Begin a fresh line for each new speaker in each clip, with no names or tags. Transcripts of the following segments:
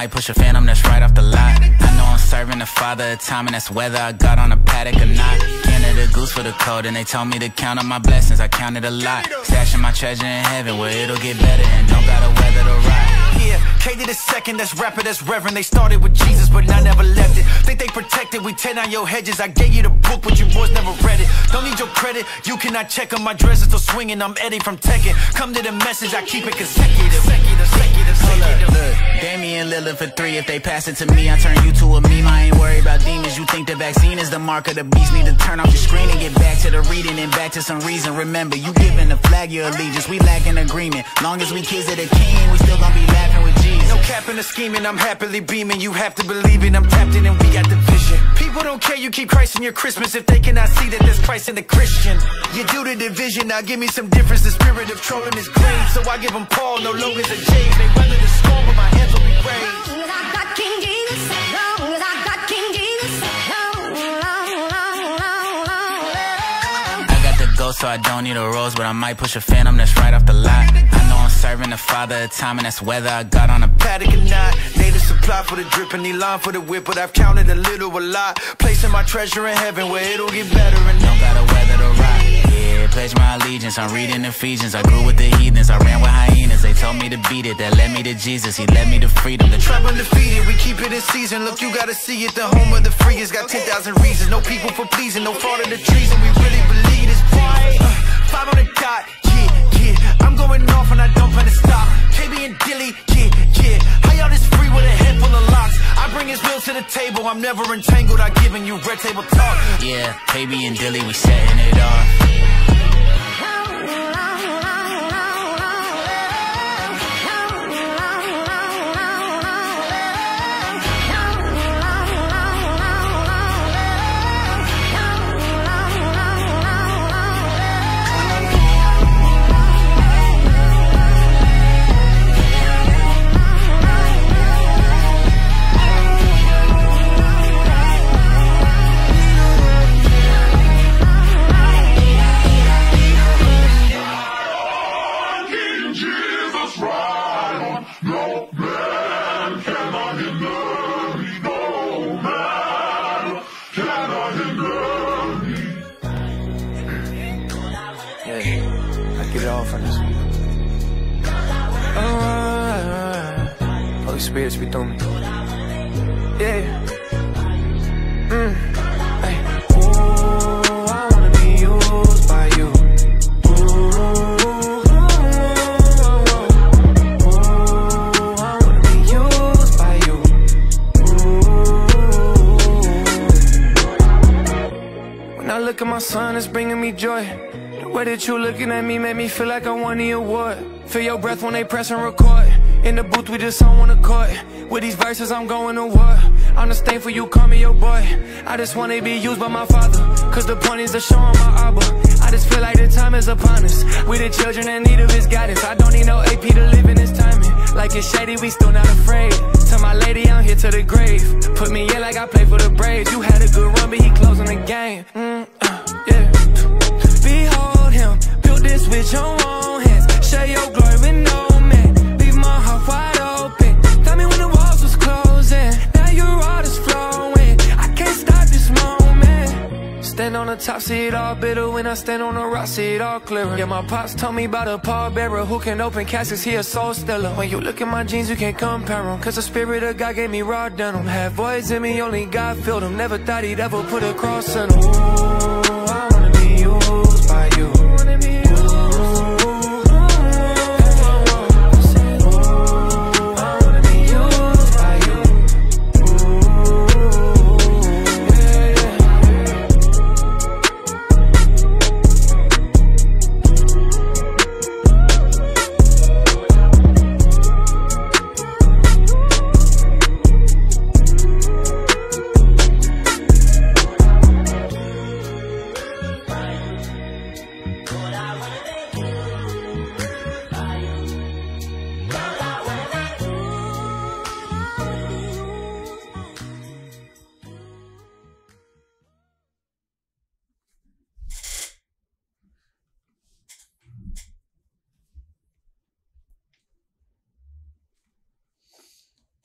might push a phantom that's right off the lot. I know I'm serving the father of time, and that's whether I got on a paddock or not. Canada goose for the cold, and they told me to count on my blessings. I counted a lot. Stashing my treasure in heaven where it'll get better, and don't gotta weather the ride.
Yeah, K the second, that's rapper, that's reverend. They started with Jesus, but I never left it. Think they protected, we tear down your hedges. I gave you the book, but you boys never read it. Don't need your credit, you cannot check on my dresses. Still swinging, I'm Eddie from Tekken. Come to the message, I keep it consecutive.
Damian Lillard for three. If they pass it to me, I turn you to a meme. I ain't worried about demons. You think the vaccine is the mark of the beast? Need to turn off the screen and get back to the reading and back to some reason. Remember, you giving
the flag your allegiance. We lack an agreement. Long as we kids of the king, we still gonna be laughing with Jesus. No capping the scheming. I'm happily beaming. You have to believe it. I'm tapped in and we got the vision. People don't care. You keep Christ in your Christmas if they cannot see that there's Christ in the Christian. You do the division. Now give me some difference. The spirit of trolling is great, So I give them Paul. No Logan's a James. They running
so I don't need a rose But I might push a phantom that's right off the lot I know I'm serving the father of time And that's whether I got on a
paddock or not Need a supply for the drip and line for the whip But I've counted a little a lot Placing my treasure in heaven where it'll get better And don't gotta weather the ride
it, pledge my allegiance I'm reading Ephesians, I grew with the heathens I ran with hyenas, they told me to beat it That led me to Jesus, he led me to
freedom The tribe undefeated, we keep it in season Look, you gotta see it, the home of the freest Got 10,000 reasons, no people for pleasing No fault of the treason, we really believe this pride uh, Five on the dot, yeah, yeah I'm going off and I don't plan to stop KB and Dilly, yeah, yeah How y'all is free with a head full of locks I bring his will to the table, I'm never entangled I am giving you red table talk
Yeah, KB and Dilly, we setting it off
spirits be through me. Yeah. Mm. I Look at my son, it's bringing me joy. The way that you looking at me made me feel like I won the award. Feel your breath when they press and record. In the booth, we just on to court. With these verses, I'm going to what? I'm the stain for you, call me your boy. I just wanna be used by my father. Cause the point is to show him my arbor. I just feel like the time is upon us. We the children in need of his guidance. I don't need no AP to live in this timing. Like it's shady, we still not afraid. Tell my lady I'm here to the grave. Put me in like I play for the Braves. You had a good run, but he closing the game. Mm, uh, yeah. Behold him, build this with your own hands. Share your glory. on the top, see it all bitter. When I stand on the rock, see it all clearer. Yeah, my pops told me about a pallbearer who can open caskets, he a soul stealer. When you look at my jeans, you can't compare them. Cause the spirit of God gave me raw denim. Had voids in me, only God filled them. Never thought he'd ever put a cross in them. Ooh, I wanna be used by you.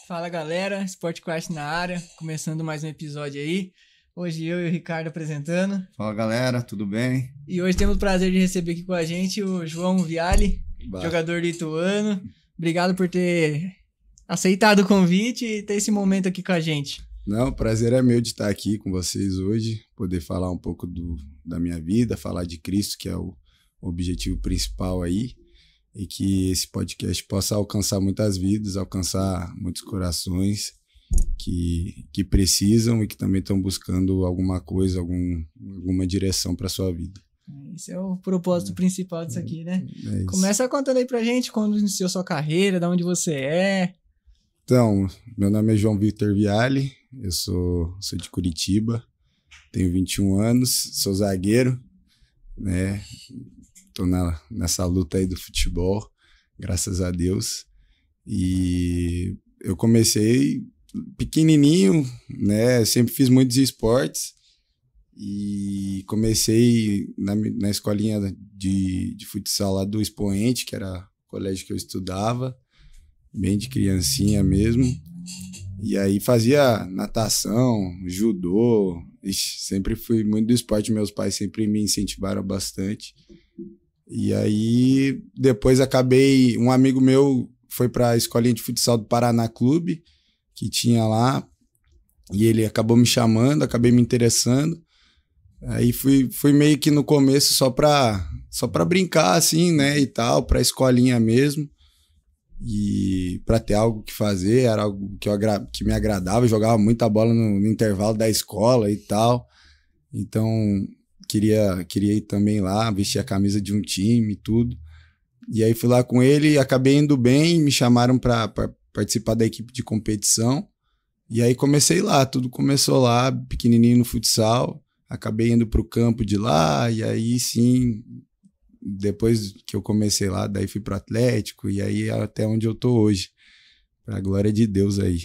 Fala galera, Sport na área, começando mais um episódio aí. Hoje eu e o Ricardo apresentando.
Fala galera, tudo bem?
E hoje temos o prazer de receber aqui com a gente o João Viale, jogador lituano. Obrigado por ter aceitado o convite e ter esse momento aqui com a gente.
Não, o prazer é meu de estar aqui com vocês hoje, poder falar um pouco do, da minha vida, falar de Cristo, que é o objetivo principal aí e que esse podcast possa alcançar muitas vidas, alcançar muitos corações que, que precisam e que também estão buscando alguma coisa, algum, alguma direção para a sua vida.
Esse é o propósito é, principal disso é, aqui, né?
É Começa
contando aí a gente quando iniciou sua carreira, de onde você é.
Então, meu nome é João Vitor Viale, eu sou, sou de Curitiba, tenho 21 anos, sou zagueiro, né? tô na, nessa luta aí do futebol, graças a Deus. E eu comecei pequenininho, né? Sempre fiz muitos esportes e comecei na, na escolinha de, de futsal lá do Expoente, que era o colégio que eu estudava, bem de criancinha mesmo. E aí fazia natação, judô, Ixi, sempre fui muito do esporte, meus pais sempre me incentivaram bastante. E aí depois acabei. Um amigo meu foi para a escolinha de futsal do Paraná Clube, que tinha lá, e ele acabou me chamando, acabei me interessando. Aí fui, fui meio que no começo só para só para brincar assim, né, e tal, para escolinha mesmo. E para ter algo que fazer, era algo que, eu, que me agradava, jogava muita bola no, no intervalo da escola e tal. Então, queria, queria ir também lá, vestir a camisa de um time e tudo. E aí fui lá com ele, acabei indo bem, me chamaram para participar da equipe de competição. E aí comecei lá, tudo começou lá, pequenininho no futsal. Acabei indo para o campo de lá, e aí sim, depois que eu comecei lá, daí fui para Atlético, e aí é até onde eu tô hoje. Para a glória
de Deus aí.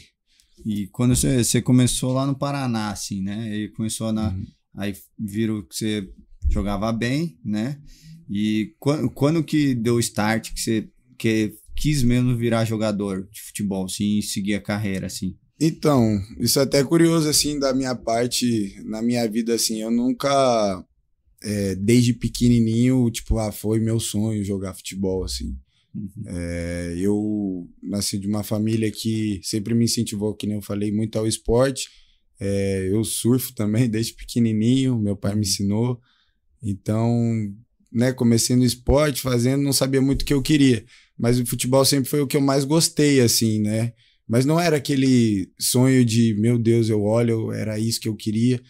E quando você, você começou lá no Paraná, assim, né? E começou na. Uhum aí viram que você jogava bem, né? E quando, quando que deu start que você que quis mesmo virar jogador de futebol, assim, e seguir
a carreira, assim? Então, isso é até curioso, assim, da minha parte, na minha vida, assim, eu nunca, é, desde pequenininho, tipo, ah, foi meu sonho jogar futebol, assim. Uhum. É, eu nasci de uma família que sempre me incentivou, que nem eu falei, muito ao esporte. É, eu surfo também desde pequenininho, meu pai me uhum. ensinou. Então, né, comecei no esporte, fazendo, não sabia muito o que eu queria, mas o futebol sempre foi o que eu mais gostei assim, né? Mas não era aquele sonho de, meu Deus, eu olho, era isso que eu queria.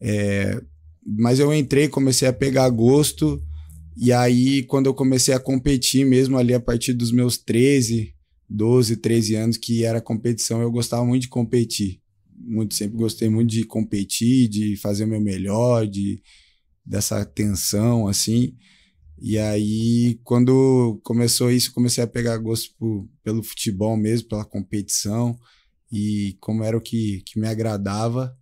É, mas eu entrei, comecei a pegar gosto, e aí quando eu comecei a competir mesmo ali a partir dos meus 13, 12, 13 anos, que era competição, eu gostava muito de competir muito, sempre gostei muito de competir, de fazer o meu melhor, de dessa tensão assim. E aí, quando começou isso, comecei a pegar gosto por, pelo futebol mesmo, pela competição. E como era o que, que me agradava,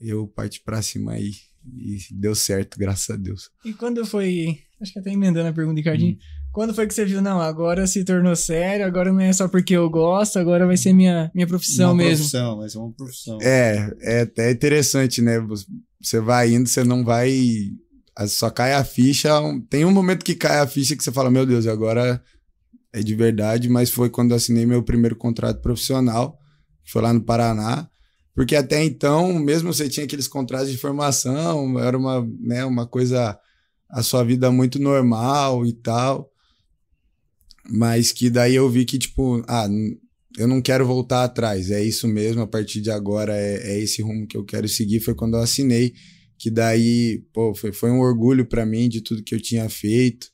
eu parti para cima aí. E deu certo, graças a Deus.
E quando foi. Acho que até emendando a pergunta, Ricardinho. Hum. Quando foi que você viu, não, agora se tornou sério, agora não é só porque eu gosto, agora vai ser minha,
minha profissão uma mesmo. Profissão, mas é uma profissão. É,
é até interessante, né? Você vai indo, você não vai. Só cai a ficha. Tem um momento que cai a ficha que você fala, meu Deus, agora é de verdade, mas foi quando assinei meu primeiro contrato profissional, foi lá no Paraná. Porque até então, mesmo você tinha aqueles contratos de formação, era uma, né, uma coisa, a sua vida muito normal e tal. Mas que daí eu vi que, tipo, ah, eu não quero voltar atrás, é isso mesmo, a partir de agora é, é esse rumo que eu quero seguir. Foi quando eu assinei, que daí, pô, foi, foi um orgulho para mim de tudo que eu tinha feito.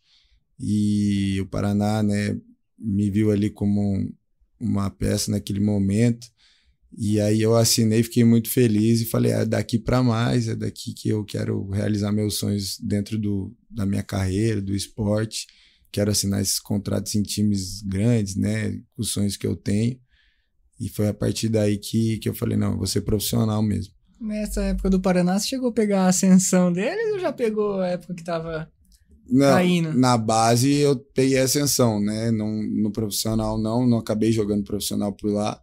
E o Paraná, né, me viu ali como uma peça naquele momento. E aí eu assinei, fiquei muito feliz e falei: ah, é daqui para mais, é daqui que eu quero realizar meus sonhos dentro do, da minha carreira, do esporte. Quero assinar esses contratos em times grandes, né? Os sonhos que eu tenho. E foi a partir daí que, que eu falei: não, eu vou ser profissional mesmo.
Nessa época do Paraná, você chegou a pegar a ascensão deles ou já pegou a época que tava
não, caindo? Na base eu peguei a ascensão, né? Não, no profissional não, não acabei jogando profissional por lá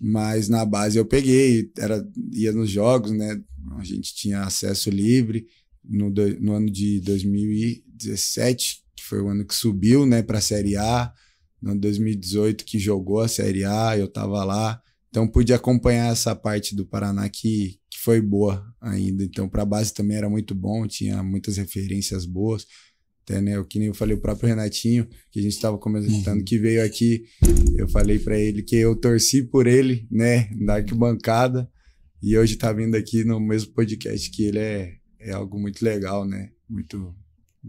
mas na base eu peguei, era, ia nos jogos, né? A gente tinha acesso livre no, no ano de 2017, que foi o ano que subiu, né, para a Série A. No 2018 que jogou a Série A, eu tava lá. Então pude acompanhar essa parte do Paraná que, que foi boa ainda. Então para a base também era muito bom, tinha muitas referências boas até né o Que nem eu falei o próprio Renatinho, que a gente estava comentando, uhum. que veio aqui. Eu falei para ele que eu torci por ele, né, na arquibancada. E hoje tá vindo aqui no mesmo podcast que ele é, é algo muito legal, né? Muito.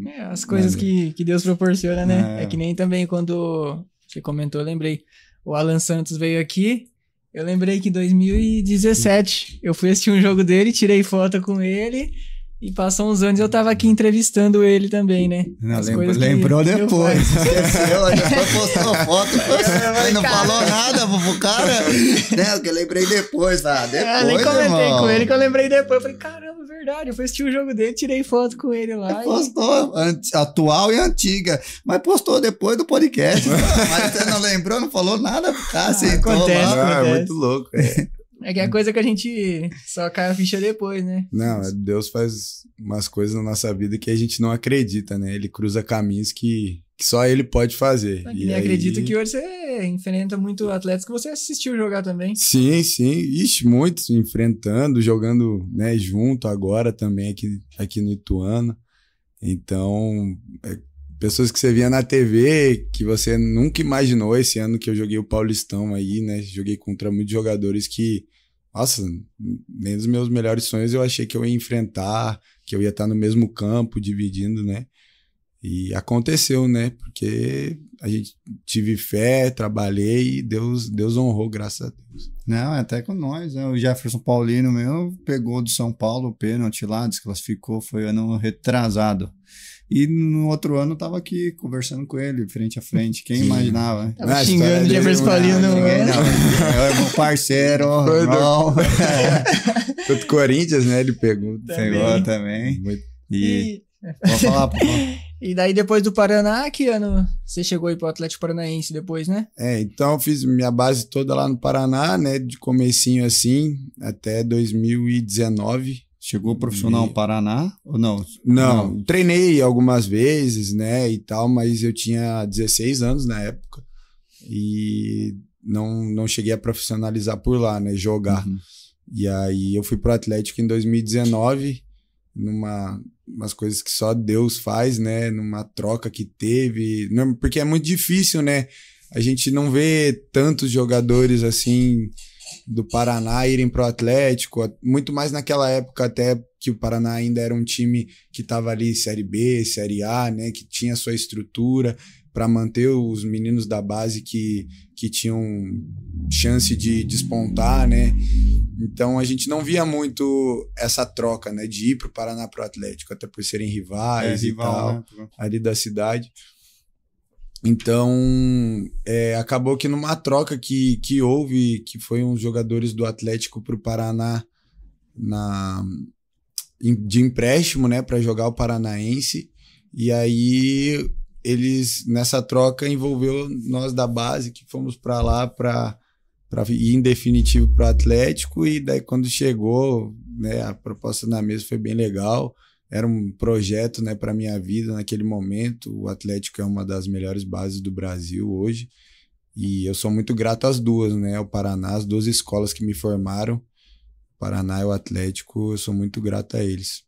É, as coisas
que, que Deus proporciona, né? É. é que nem também quando você comentou, lembrei. O Alan Santos veio aqui, eu lembrei que em 2017 eu fui assistir um jogo dele, tirei foto com ele e passou uns anos eu tava aqui entrevistando ele também, né?
Não, lembro, lembrou depois. Esqueceu, postou foto. É, não falou né? nada pro cara. né, que eu lembrei depois, tá? Depois, eu nem comentei irmão. com ele que
eu lembrei depois. Eu falei, caramba, verdade. Eu fui assistir o jogo dele, tirei foto com ele lá. E... Postou,
atual e antiga. Mas postou depois do podcast. mas você não lembrou, não falou nada pro cara. Ah, acontece, acontece. Ah, é muito louco.
É que é coisa que a gente só cai a ficha depois, né?
Não, é Deus faz umas coisas na nossa vida que a gente não acredita, né? Ele cruza caminhos que, que só ele pode fazer. e aí... acredito que
hoje você enfrenta muito atletas que você assistiu jogar também.
Sim, sim. Ixi, muitos enfrentando, jogando né, junto agora também aqui, aqui no Ituano. Então, é pessoas que você via na TV, que você nunca imaginou. Esse ano que eu joguei o Paulistão aí, né? Joguei contra muitos jogadores que, nossa, nem dos meus melhores sonhos eu achei que eu ia enfrentar, que eu ia estar no mesmo campo, dividindo, né? E aconteceu, né? Porque a gente tive fé, trabalhei e Deus, Deus honrou, graças a Deus.
Não, é até com nós, né? O Jefferson Paulino meu pegou do São Paulo o pênalti lá, desclassificou, foi ano retrasado. E no outro ano eu tava aqui conversando com ele, frente a frente. Quem Sim. imaginava? Né? Tava xingando de Jefferson Paulino. Né? Não, ninguém, meu parceiro,
irmão. Tanto Corinthians, né? Ele pegou. Também. Pegou também. E... e... Vou falar, pô.
E daí depois do Paraná, que ano você chegou aí pro Atlético Paranaense depois, né?
É, então eu fiz minha base toda lá no Paraná, né? De comecinho assim, até 2019. Chegou profissional e...
Paraná ou não? não?
não? treinei algumas vezes, né, e tal, mas eu tinha 16 anos na época e não, não cheguei a profissionalizar por lá, né, jogar. Uhum. E aí eu fui pro Atlético em 2019, numa umas coisas que só Deus faz, né, numa troca que teve, porque é muito difícil, né? A gente não vê tantos jogadores assim do Paraná irem pro Atlético, muito mais naquela época até que o Paraná ainda era um time que estava ali Série B, Série A, né, que tinha sua estrutura para manter os meninos da base que, que tinham chance de despontar, né? Então a gente não via muito essa troca, né, de ir pro Paraná pro Atlético, até por serem rivais é, rival, e tal, né? ali da cidade. Então, é, acabou que numa troca que, que houve, que foi uns jogadores do Atlético para o Paraná na, de empréstimo, né, para jogar o Paranaense. E aí eles nessa troca envolveu nós da base que fomos para lá para para ir em definitivo para o Atlético e daí quando chegou, né, a proposta na mesa foi bem legal era um projeto né, para minha vida naquele momento. O Atlético é uma das melhores bases do Brasil hoje. E eu sou muito grato às duas, né? O Paraná, as duas escolas que me formaram. Paraná e o Atlético, eu sou muito grato a
eles.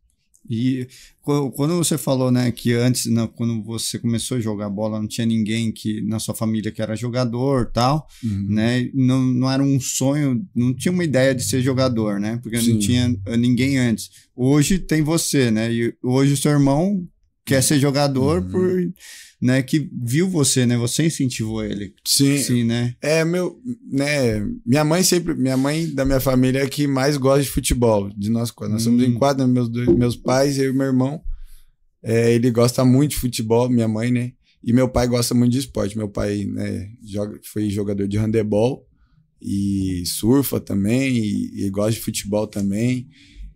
E quando você falou, né, que antes, quando você começou a jogar bola, não tinha ninguém que na sua família que era jogador, tal, uhum. né? Não, não era um sonho, não tinha uma ideia de ser jogador, né? Porque Sim. não tinha eh, ninguém antes. Hoje tem você, né? E hoje o seu irmão quer uhum. ser jogador uhum. por né, que viu você, né? Você incentivou ele. Sim. Sim, né?
É, meu, né, minha mãe sempre, minha mãe da minha família é que mais gosta de futebol, de nós quatro. Nós hum. somos em hum. quatro, né, meus dois, meus pais eu e meu irmão. É, ele gosta muito de futebol, minha mãe, né? E meu pai gosta muito de esporte. Meu pai, né, joga, foi jogador de handebol e surfa também e, e gosta de futebol também.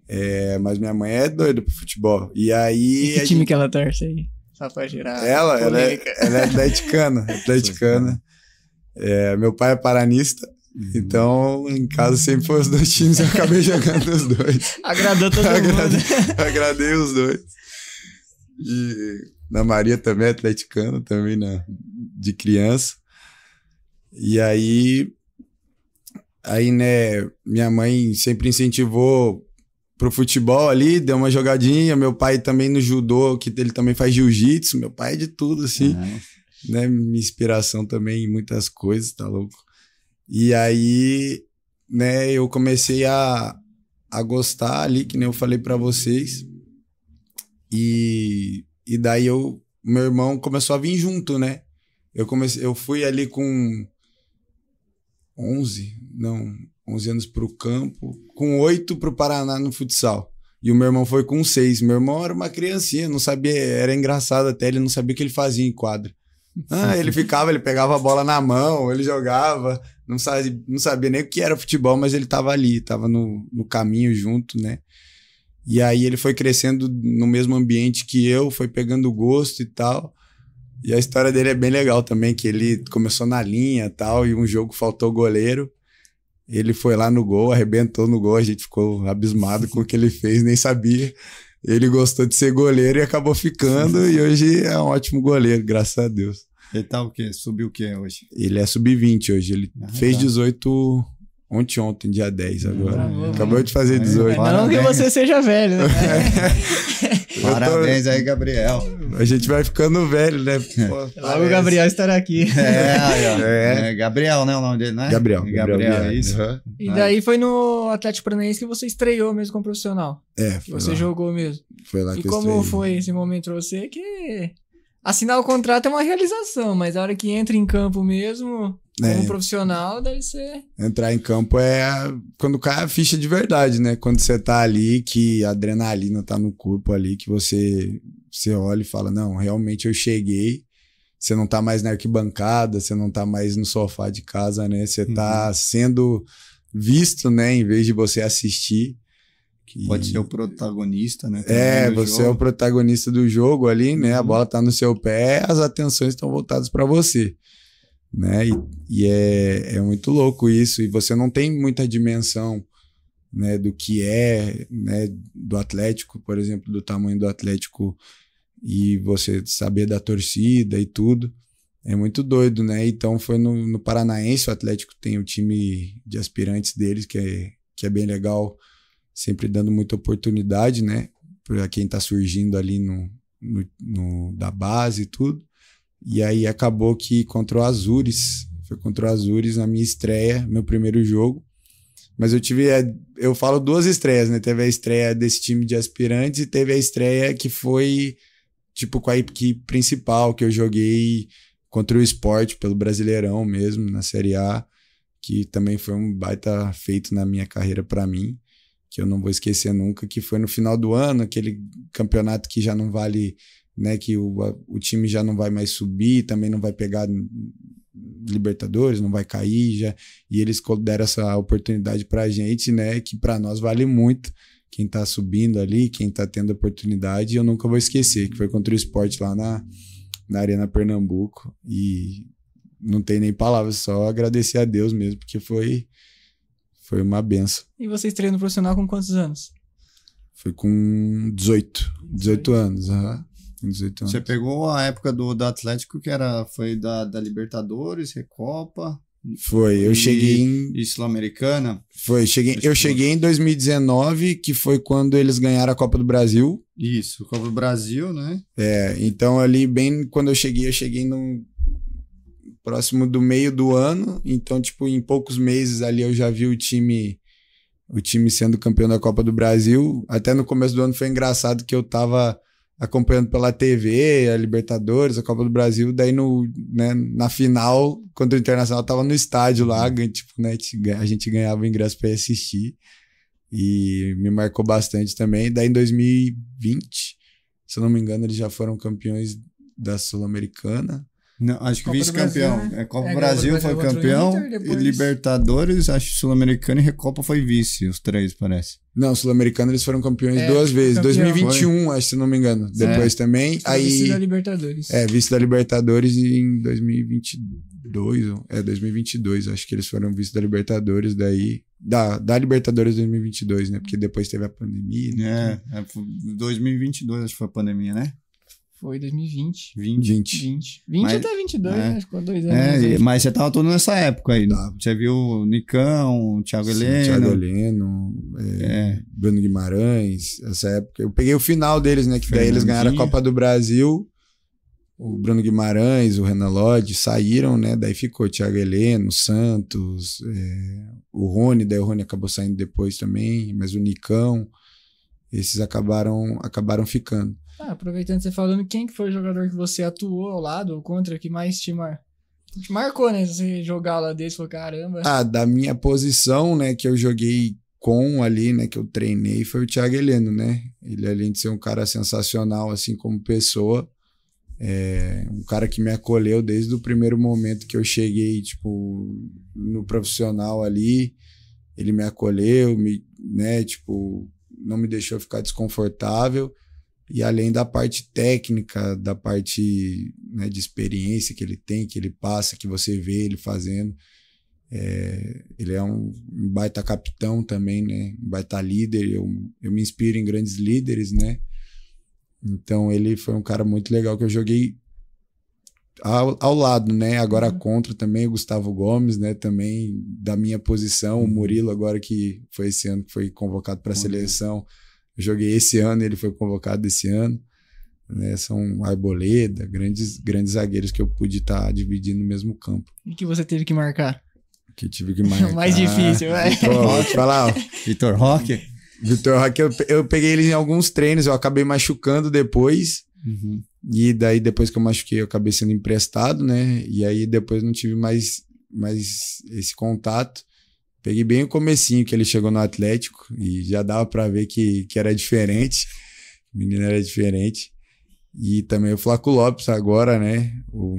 É, mas minha mãe é doida pro futebol. E aí. E que time gente... que ela
torce aí? Só pra girar. Ela, ela é, ela
é atleticana. atleticana. É, meu pai é paranista. Uhum. Então, em casa sempre foi os dois times e eu acabei jogando os dois. Agradou todo mundo. Né? Agradei os dois. E na Maria também, é atleticana, também né de criança. E aí, aí, né, minha mãe sempre incentivou pro futebol ali, deu uma jogadinha. Meu pai também no judô, que ele também faz jiu-jitsu. Meu pai é de tudo, assim. É. Né? Minha inspiração também em muitas coisas, tá louco? E aí, né, eu comecei a, a gostar ali, que nem eu falei para vocês. E, e daí eu, meu irmão começou a vir junto, né? Eu comecei, eu fui ali com 11, não, 11 anos para o campo, com 8 para o Paraná no futsal. E o meu irmão foi com 6. Meu irmão era uma criancinha, não sabia, era engraçado até, ele não sabia o que ele fazia em quadra. Ah, ele ficava, ele pegava a bola na mão, ele jogava, não sabia, não sabia nem o que era futebol, mas ele estava ali, estava no, no caminho junto, né? E aí ele foi crescendo no mesmo ambiente que eu, foi pegando gosto e tal. E a história dele é bem legal também, que ele começou na linha tal, e um jogo faltou goleiro. Ele foi lá no gol, arrebentou no gol, a gente ficou abismado com o que ele fez, nem sabia. Ele gostou de ser goleiro e acabou ficando, e hoje é um ótimo goleiro, graças a Deus.
Ele tá o quê? Subiu o quê hoje?
Ele é sub-20 hoje. Ele ah, fez tá. 18 Ontem, ontem, dia 10 agora. Hum. Acabou, Acabou de fazer 18. É. É, não que você
seja velho, né?
Parabéns aí, Gabriel. A gente vai ficando velho, né? Pô,
Logo o Gabriel estará aqui. É, aí, é. é, Gabriel, né? O nome dele, né? Gabriel. Gabriel, Gabriel é isso. Uhum. E daí
foi no Atlético Paranaense que você estreou mesmo como profissional. É, foi Você lá. jogou mesmo.
Foi lá
e que E como
foi esse momento pra você que... Assinar o contrato é uma realização, mas a hora que entra em campo mesmo, é. Como é. profissional, deve ser.
Entrar em campo é quando cai a ficha de verdade, né? Quando você tá ali, que a adrenalina tá no corpo ali, que você, você olha e fala: não, realmente eu cheguei. Você não tá mais na arquibancada, você não tá mais no sofá de casa, né? Você tá uhum. tá sendo visto, né? Em vez de você assistir. Que... Pode ser o protagonista,
né? Também é, você jogo. é o
protagonista do jogo ali, né? Uhum. A bola tá no seu pé, as atenções estão voltadas para você né? E, e é, é muito louco isso, e você não tem muita dimensão né, do que é né, do Atlético, por exemplo, do tamanho do Atlético e você saber da torcida e tudo. É muito doido, né? Então foi no, no Paranaense, o Atlético tem o time de aspirantes deles, que é, que é bem legal, sempre dando muita oportunidade, né? Para quem está surgindo ali no, no, no, da base e tudo. E aí acabou que contra o Azures, foi contra o Azures na minha estreia, meu primeiro jogo. Mas eu tive, é, eu falo duas estreias, né? Teve a estreia desse time de aspirantes e teve a estreia que foi tipo com a equipe principal que eu joguei contra o esporte pelo Brasileirão mesmo, na Série A, que também foi um baita feito na minha carreira para mim, que eu não vou esquecer nunca, que foi no final do ano, aquele campeonato que já não vale né? Que o, o time já não vai mais subir, também não vai pegar Libertadores, não vai cair já. E eles deram essa oportunidade para a gente, né? Que para nós vale muito. Quem está subindo ali, quem está tendo oportunidade, eu nunca vou esquecer, que foi contra o esporte lá na, na Arena Pernambuco. E não tem nem palavras, só agradecer a Deus mesmo, porque foi, foi uma benção.
E vocês treinam profissional com quantos anos?
Foi com 18, 18, anos. Uhum com 18 anos. Você
pegou a época do, do Atlético, que era, foi da, da Libertadores, Recopa.
Foi, eu e, cheguei em. Sul-Americana? Foi, cheguei, eu cheguei em 2019, que foi quando eles ganharam a Copa do Brasil. Isso, Copa do Brasil, né? É, então ali, bem quando eu cheguei, eu cheguei no próximo do meio do ano. Então, tipo, em poucos meses ali eu já vi o time o time sendo campeão da Copa do Brasil. Até no começo do ano foi engraçado que eu tava acompanhando pela TV, a Libertadores, a Copa do Brasil, daí no, né, na final, contra o Internacional, tava no estádio lá, uhum. tipo, né, a gente ganhava o ingresso para assistir e me marcou bastante também. Daí em 2020, se eu não me engano, eles já foram campeões da Sul-Americana não, acho que vice-campeão. Né? É, Copa é, Brasil, Brasil foi campeão, Inter, depois... Libertadores, acho
Sul-Americana e Recopa foi vice, os três, parece.
Não, Sul-Americana eles foram campeões é, duas vezes. Campeão. 2021, foi. acho, se não me engano. É. Depois também. Foi aí, vice da Libertadores. É, vice da Libertadores em 2022. É, 2022, acho que eles foram vice da Libertadores, daí. Da, da Libertadores 2022, né? Porque depois teve a pandemia. Né?
É, 2022, é, acho que foi a pandemia, né? Foi 2020. 20. 20. 20, 20 mas, até 22, é, né? Ficou dois é, anos. É, né? dois. mas você tava todo nessa época aí. Né? Você viu o Nicão,
o Thiago Sim, Heleno. Thiago Heleno, é, é. Bruno Guimarães, essa época. Eu peguei o final deles, né? Que daí eles ganharam a Copa do Brasil. O Bruno Guimarães, o Renan Lodge saíram, né? Daí ficou o Thiago Heleno, Santos, é, o Rony, daí o Rony acabou saindo depois também, mas o Nicão, esses acabaram, acabaram ficando.
Ah, aproveitando você tá falando, quem que foi o jogador que você atuou ao lado ou contra que mais te, mar... te marcou, né? Você jogar lá desse, falou, caramba. Ah,
da minha posição, né, que eu joguei com ali, né, que eu treinei, foi o Thiago Heleno, né? Ele, além de ser um cara sensacional, assim, como pessoa, é um cara que me acolheu desde o primeiro momento que eu cheguei, tipo, no profissional ali, ele me acolheu, me, né, tipo, não me deixou ficar desconfortável. E além da parte técnica, da parte né, de experiência que ele tem, que ele passa, que você vê ele fazendo. É, ele é um baita capitão também, né? Um baita líder. Eu, eu me inspiro em grandes líderes, né? Então ele foi um cara muito legal que eu joguei ao, ao lado, né? Agora uhum. contra também o Gustavo Gomes, né? Também da minha posição, o uhum. Murilo agora que foi esse ano que foi convocado para a seleção eu joguei esse ano, ele foi convocado esse ano. Né, são Arboleda, grandes, grandes zagueiros que eu pude estar tá dividindo no mesmo campo.
E que você teve que marcar?
Que tive que marcar. Mais difícil, vai. Vitor Roque, lá. Vitor Roque. Vitor Roque, eu, eu peguei ele em alguns treinos, eu acabei machucando depois. Uhum. E daí, depois que eu machuquei, eu acabei sendo emprestado, né? E aí, depois não tive mais, mais esse contato. Peguei bem o comecinho que ele chegou no Atlético e já dava para ver que, que era diferente. O menino era diferente. E também o Flaco Lopes agora, né? O,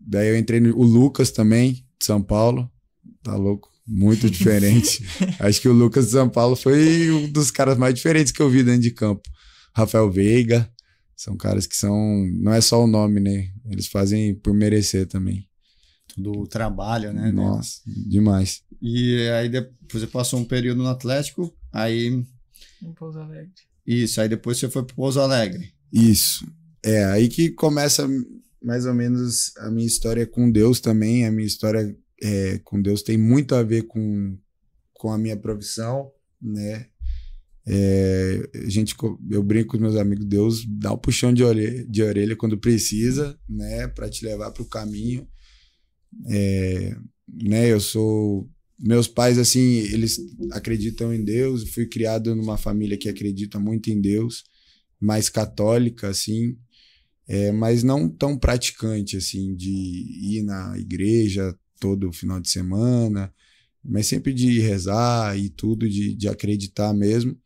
daí eu entrei no o Lucas também, de São Paulo. Tá louco? Muito diferente. Acho que o Lucas de São Paulo foi um dos caras mais diferentes que eu vi dentro de campo. Rafael Veiga. São caras que são. Não é só o nome, né? Eles fazem por merecer também.
Do trabalho, né, né? Nossa,
demais.
E aí depois você passou um período no Atlético, aí. Em Pouso Alegre. Isso, aí depois você foi para Pouso Alegre.
Isso. É, aí que começa mais ou menos a minha história com Deus também. A minha história é, com Deus tem muito a ver com, com a minha profissão, né? É, a gente, eu brinco com meus amigos, Deus dá um puxão de orelha, de orelha quando precisa, né? Para te levar para o caminho. É, né? Eu sou meus pais, assim, eles acreditam em Deus. Fui criado numa família que acredita muito em Deus, mais católica, assim, é, mas não tão praticante, assim, de ir na igreja todo final de semana, mas sempre de rezar e tudo, de, de acreditar mesmo.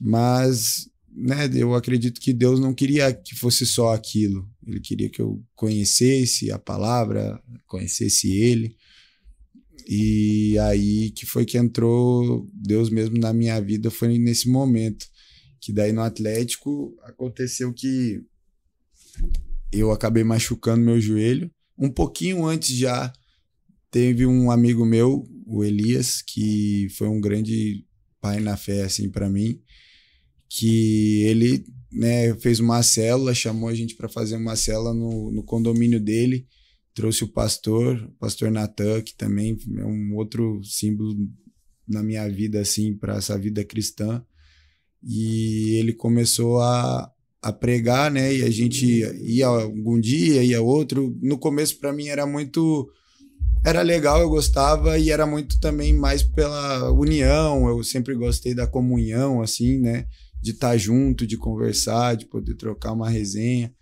Mas, né, eu acredito que Deus não queria que fosse só aquilo. Ele queria que eu conhecesse a palavra, conhecesse Ele. E aí que foi que entrou Deus mesmo na minha vida, foi nesse momento. Que daí no Atlético aconteceu que eu acabei machucando meu joelho. Um pouquinho antes já, teve um amigo meu, o Elias, que foi um grande pai na fé, assim, para mim. Que ele né, fez uma célula, chamou a gente para fazer uma célula no, no condomínio dele Trouxe o pastor, o pastor Natan, que também é um outro símbolo na minha vida, assim, para essa vida cristã. E ele começou a, a pregar, né? E a gente ia algum dia, ia outro. No começo, para mim, era muito. Era legal, eu gostava, e era muito também mais pela união. Eu sempre gostei da comunhão, assim, né? De estar tá junto, de conversar, de poder trocar uma resenha.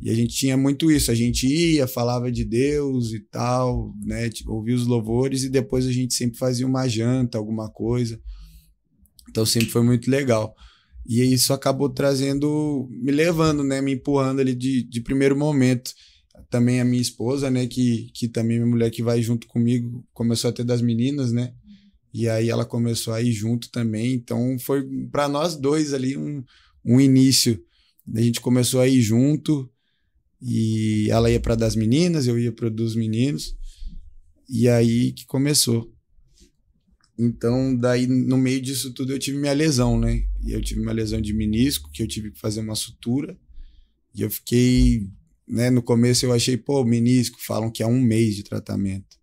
E a gente tinha muito isso, a gente ia, falava de Deus e tal, né? Ouvia os louvores e depois a gente sempre fazia uma janta, alguma coisa. Então sempre foi muito legal. E isso acabou trazendo, me levando, né? Me empurrando ali de, de primeiro momento. Também a minha esposa, né? Que, que também é minha mulher que vai junto comigo, começou a ter das meninas, né? E aí ela começou a ir junto também. Então foi para nós dois ali um, um início. A gente começou a ir junto e ela ia para das meninas, eu ia para dos meninos. E aí que começou. Então, daí no meio disso tudo eu tive minha lesão, né? E eu tive uma lesão de menisco, que eu tive que fazer uma sutura. E eu fiquei, né, no começo eu achei, pô, menisco, falam que é um mês de tratamento.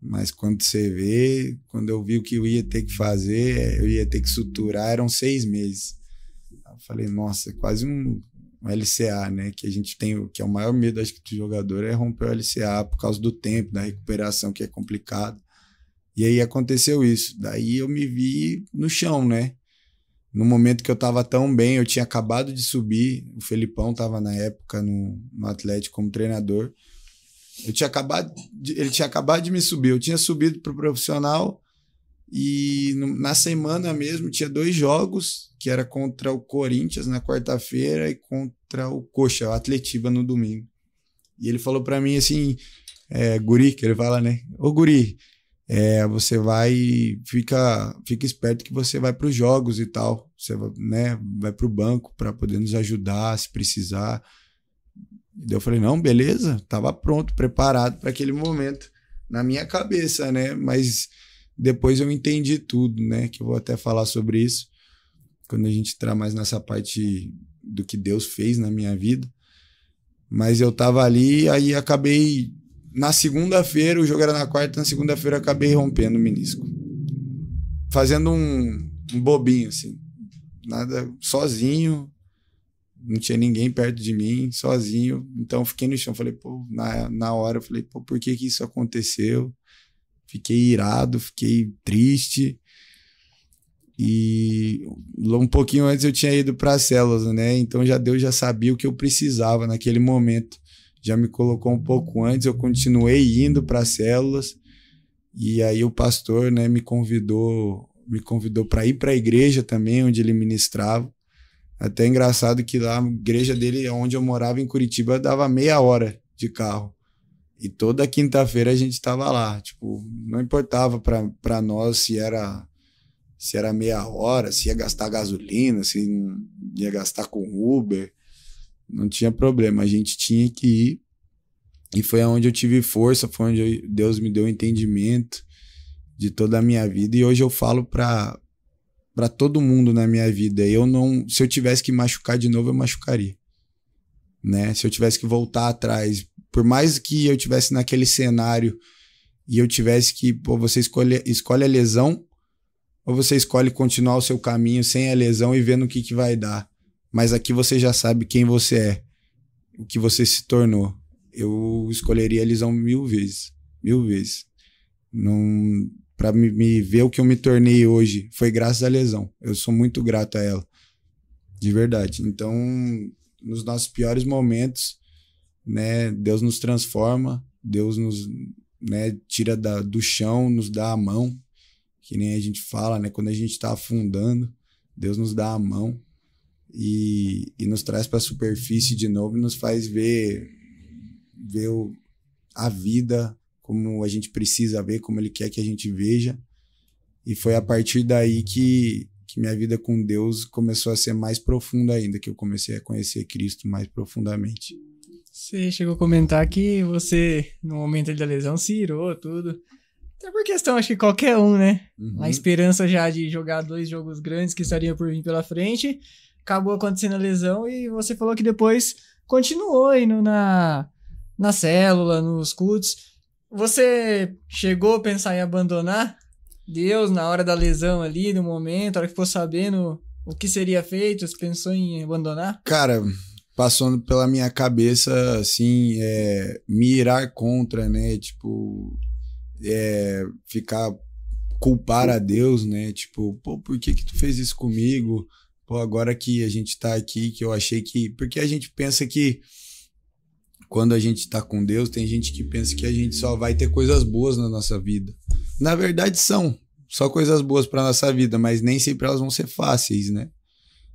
Mas quando você vê, quando eu vi o que eu ia ter que fazer, eu ia ter que suturar, eram seis meses. Eu falei, nossa, é quase um, um LCA, né? Que a gente tem, o que é o maior medo acho que do jogador é romper o LCA por causa do tempo, da recuperação que é complicado. E aí aconteceu isso. Daí eu me vi no chão, né? No momento que eu tava tão bem, eu tinha acabado de subir, o Felipão tava na época no, no Atlético como treinador. Eu tinha acabado de, ele tinha acabado de me subir, eu tinha subido pro profissional e no, na semana mesmo tinha dois jogos, que era contra o Corinthians na quarta-feira e contra o Coxa, o Atletiva, no domingo. E ele falou para mim assim, é, guri, que ele fala, né? Ô guri, é, você vai, fica, fica esperto que você vai para os jogos e tal. Você vai, né, vai para o banco para poder nos ajudar se precisar. Daí eu falei, não, beleza, tava pronto, preparado para aquele momento na minha cabeça, né? Mas depois eu entendi tudo, né? Que eu vou até falar sobre isso quando a gente entrar mais nessa parte do que Deus fez na minha vida. Mas eu tava ali, aí acabei. Na segunda-feira, o jogo era na quarta, na segunda-feira acabei rompendo o menisco. Fazendo um, um bobinho, assim. Nada, sozinho, não tinha ninguém perto de mim, sozinho. Então fiquei no chão. Falei, pô, na, na hora eu falei, pô, por que que isso aconteceu? Fiquei irado, fiquei triste. E um pouquinho antes eu tinha ido para células, né? Então já Deus já sabia o que eu precisava naquele momento. Já me colocou um pouco antes, eu continuei indo para células. E aí o pastor, né, me convidou, me convidou para ir para a igreja também onde ele ministrava. Até engraçado que lá a igreja dele, onde eu morava em Curitiba, dava meia hora de carro. E toda quinta-feira a gente estava lá, tipo, não importava para nós se era se era meia hora, se ia gastar gasolina, se ia gastar com Uber, não tinha problema, a gente tinha que ir. E foi onde eu tive força, foi onde eu, Deus me deu entendimento de toda a minha vida e hoje eu falo para para todo mundo na minha vida. Eu não, se eu tivesse que machucar de novo, eu machucaria. Né? Se eu tivesse que voltar atrás por mais que eu tivesse naquele cenário e eu tivesse que, pô, você escolhe, escolhe a lesão ou você escolhe continuar o seu caminho sem a lesão e vendo o que, que vai dar. Mas aqui você já sabe quem você é, o que você se tornou. Eu escolheria a lesão mil vezes, mil vezes. Não, para me, me, ver o que eu me tornei hoje foi graças à lesão. Eu sou muito grato a ela, de verdade. Então, nos nossos piores momentos, né? Deus nos transforma, Deus nos né, tira da, do chão, nos dá a mão, que nem a gente fala, né? Quando a gente está afundando, Deus nos dá a mão e, e nos traz para a superfície de novo e nos faz ver, ver o, a vida como a gente precisa ver, como Ele quer que a gente veja. E foi a partir daí que, que minha vida com Deus começou a ser mais profunda ainda, que eu comecei a conhecer Cristo mais profundamente.
Você chegou a comentar que você, no momento da lesão, se irou tudo. Até por questão, acho que qualquer um, né? Uhum. A esperança já de jogar dois jogos grandes que estariam por vir pela frente. Acabou acontecendo a lesão e você falou que depois continuou indo na, na célula, nos cultos. Você chegou a pensar em abandonar? Deus, na hora da lesão ali, no momento, na hora que ficou sabendo o que seria feito, você pensou em abandonar?
Cara, passando pela minha cabeça, assim, é, mirar contra, né? Tipo, é, ficar culpar a Deus, né? Tipo, pô, por que que tu fez isso comigo? Pô, agora que a gente tá aqui, que eu achei que... Porque a gente pensa que quando a gente tá com Deus, tem gente que pensa que a gente só vai ter coisas boas na nossa vida. Na verdade são só coisas boas para nossa vida, mas nem sempre elas vão ser fáceis, né?